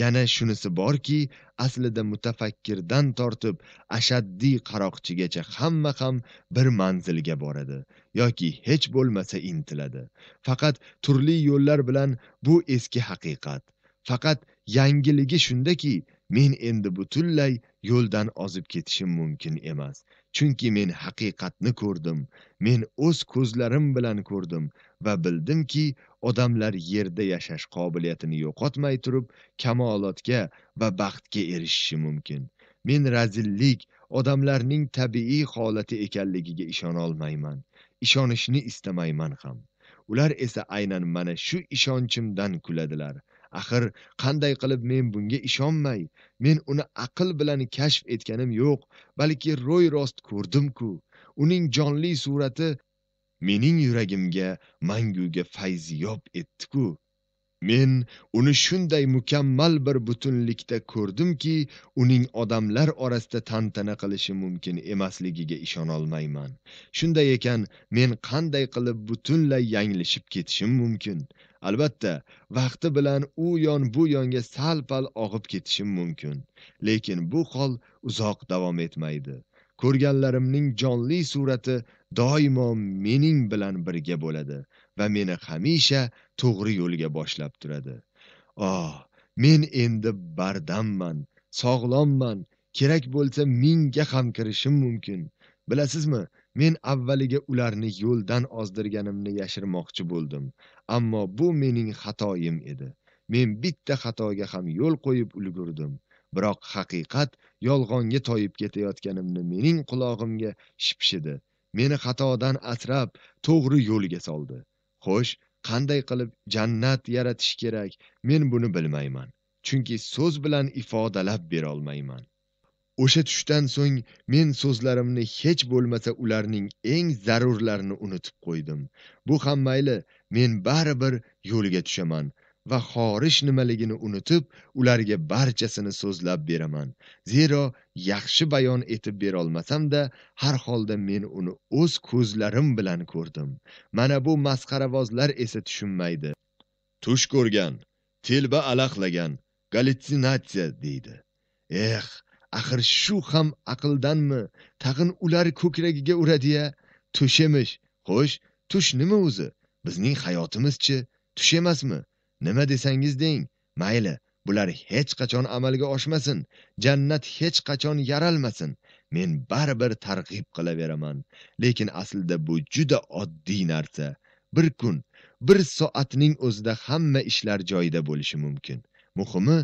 Yana shunisi borki, aslida mutafakkirdan tortib ashaddiy qaroqchigacha hamma ham bir manzilga boradi yoki hech bo'lmasa intiladi. Faqat turli yo'llar bilan bu eski haqiqat. Faqat yangiligi shundaki, men endi butunlay yo'ldan ozib ketishim mumkin emas chunki men haqiqatni ko'rdim men o'z ko'zlarim bilan ko'rdim va bildimki odamlar yerda yashash qobiliyatini yo'qotmay turib kamolotga va baxtga erishishi mumkin men razillik odamlarning tabiiy holati ekanligiga ishonolmayman ishonishni istamayman ham ular esa aynan mana shu ishonchimdan kuladilar axir qanday qilib men bunga ishonmay men uni aql bilan kashf etganim yo'q balki ro'y rost ko'rdimku uning jonli surati mening yuragimga manguga fayziyob etdiku men uni shunday mukammal bir butunlikda ko'rdimki uning odamlar orasida tantana qilishi mumkin emasligiga ishonolmayman shunday ekan men qanday qilib butunlay yanglishib ketishim mumkin albatta vaqti bilan u yon bu yonga sal pal og'ib ketishim mumkin lekin bu hol uzoq davom etmaydi ko'rganlarimning jonli surati doimo mening bilan birga bo'ladi va meni hamisha to'g'ri yo'lga boshlab turadi oh men endi bardamman sog'lomman kerak bo'lsa mingga ham kirishim mumkin bilasizmi Men avvaliga ularni yo'ldan ozdirganimni yashirmoqchi bo'ldim, ammo bu mening xatoyim edi. Men bitta xatoga ham yo'l qo'yib ulgurdim, biroq haqiqat yolg'onga toyib ketayotganimni mening qulog'imga shipshidi. Meni xatodan asrab, to'g'ri yo'lga soldi. Xo'sh, qanday qilib jannat yaratish kerak? Men buni bilmayman, chunki so'z bilan ifodalab bera olmayman. o'sha tushdan so'ng men so'zlarimni hech bo'lmasa ularning eng zarurlarini unutib qo'ydim bu ham mayli men baribir yo'lga tushaman va xorish nimaligini unutib ularga barchasini so'zlab beraman zero yaxshi bayon etib berolmasamda har holda men uni o'z ko'zlarim bilan ko'rdim mana bu masxaravozlar esa tushunmaydi tush ko'rgan telba alaqlagan gallyutsinatsiya deydi eh axir shu ham aqldanmi tag'in ular ko'kragiga uradiya tush emish xo'sh tush nima o'zi bizning hayotimizchi tush emasmi nima desangiz deng mayli bular hech qachon amalga oshmasin jannat hech qachon yaralmasin men baribir targ'ib qilaveraman lekin aslida bu juda oddiy narsa bir kun bir soatning o'zida hamma ishlar joyida bo'lishi mumkin muhimi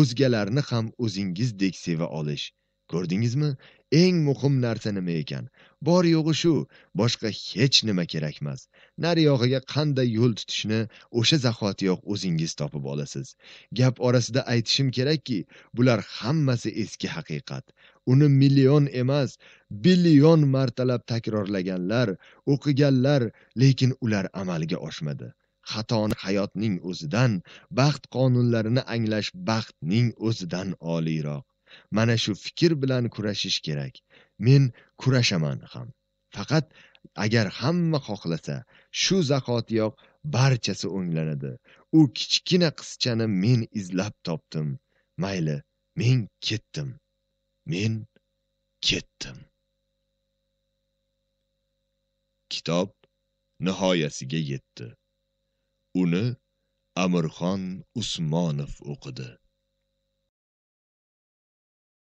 o'zgalarni ham o'zingizdek seva olish ko'rdingizmi eng muhim narsa nima ekan bor yo'g'i shu boshqa hech nima kerakmas nariyog'iga qanday yo'l tutishni o'sha zahotiyoq o'zingiz topib olasiz gap orasida aytishim kerakki bular hammasi eski haqiqat uni million emas billion martalab takrorlaganlar o'qiganlar lekin ular amalga oshmadi xatoni hayotning o'zidan baxt qonunlarini anglash baxtning o'zidan oliyroq mana shu fikr bilan kurashish kerak men kurashaman ham faqat agar hamma xohlasa shu zahotiyoq barchasi o'nglanadi u kichkina qizchani men izlab topdim mayli men ketdim men ketdim kitob nihoyasiga yetdi uni amirxon usmonov o'qidi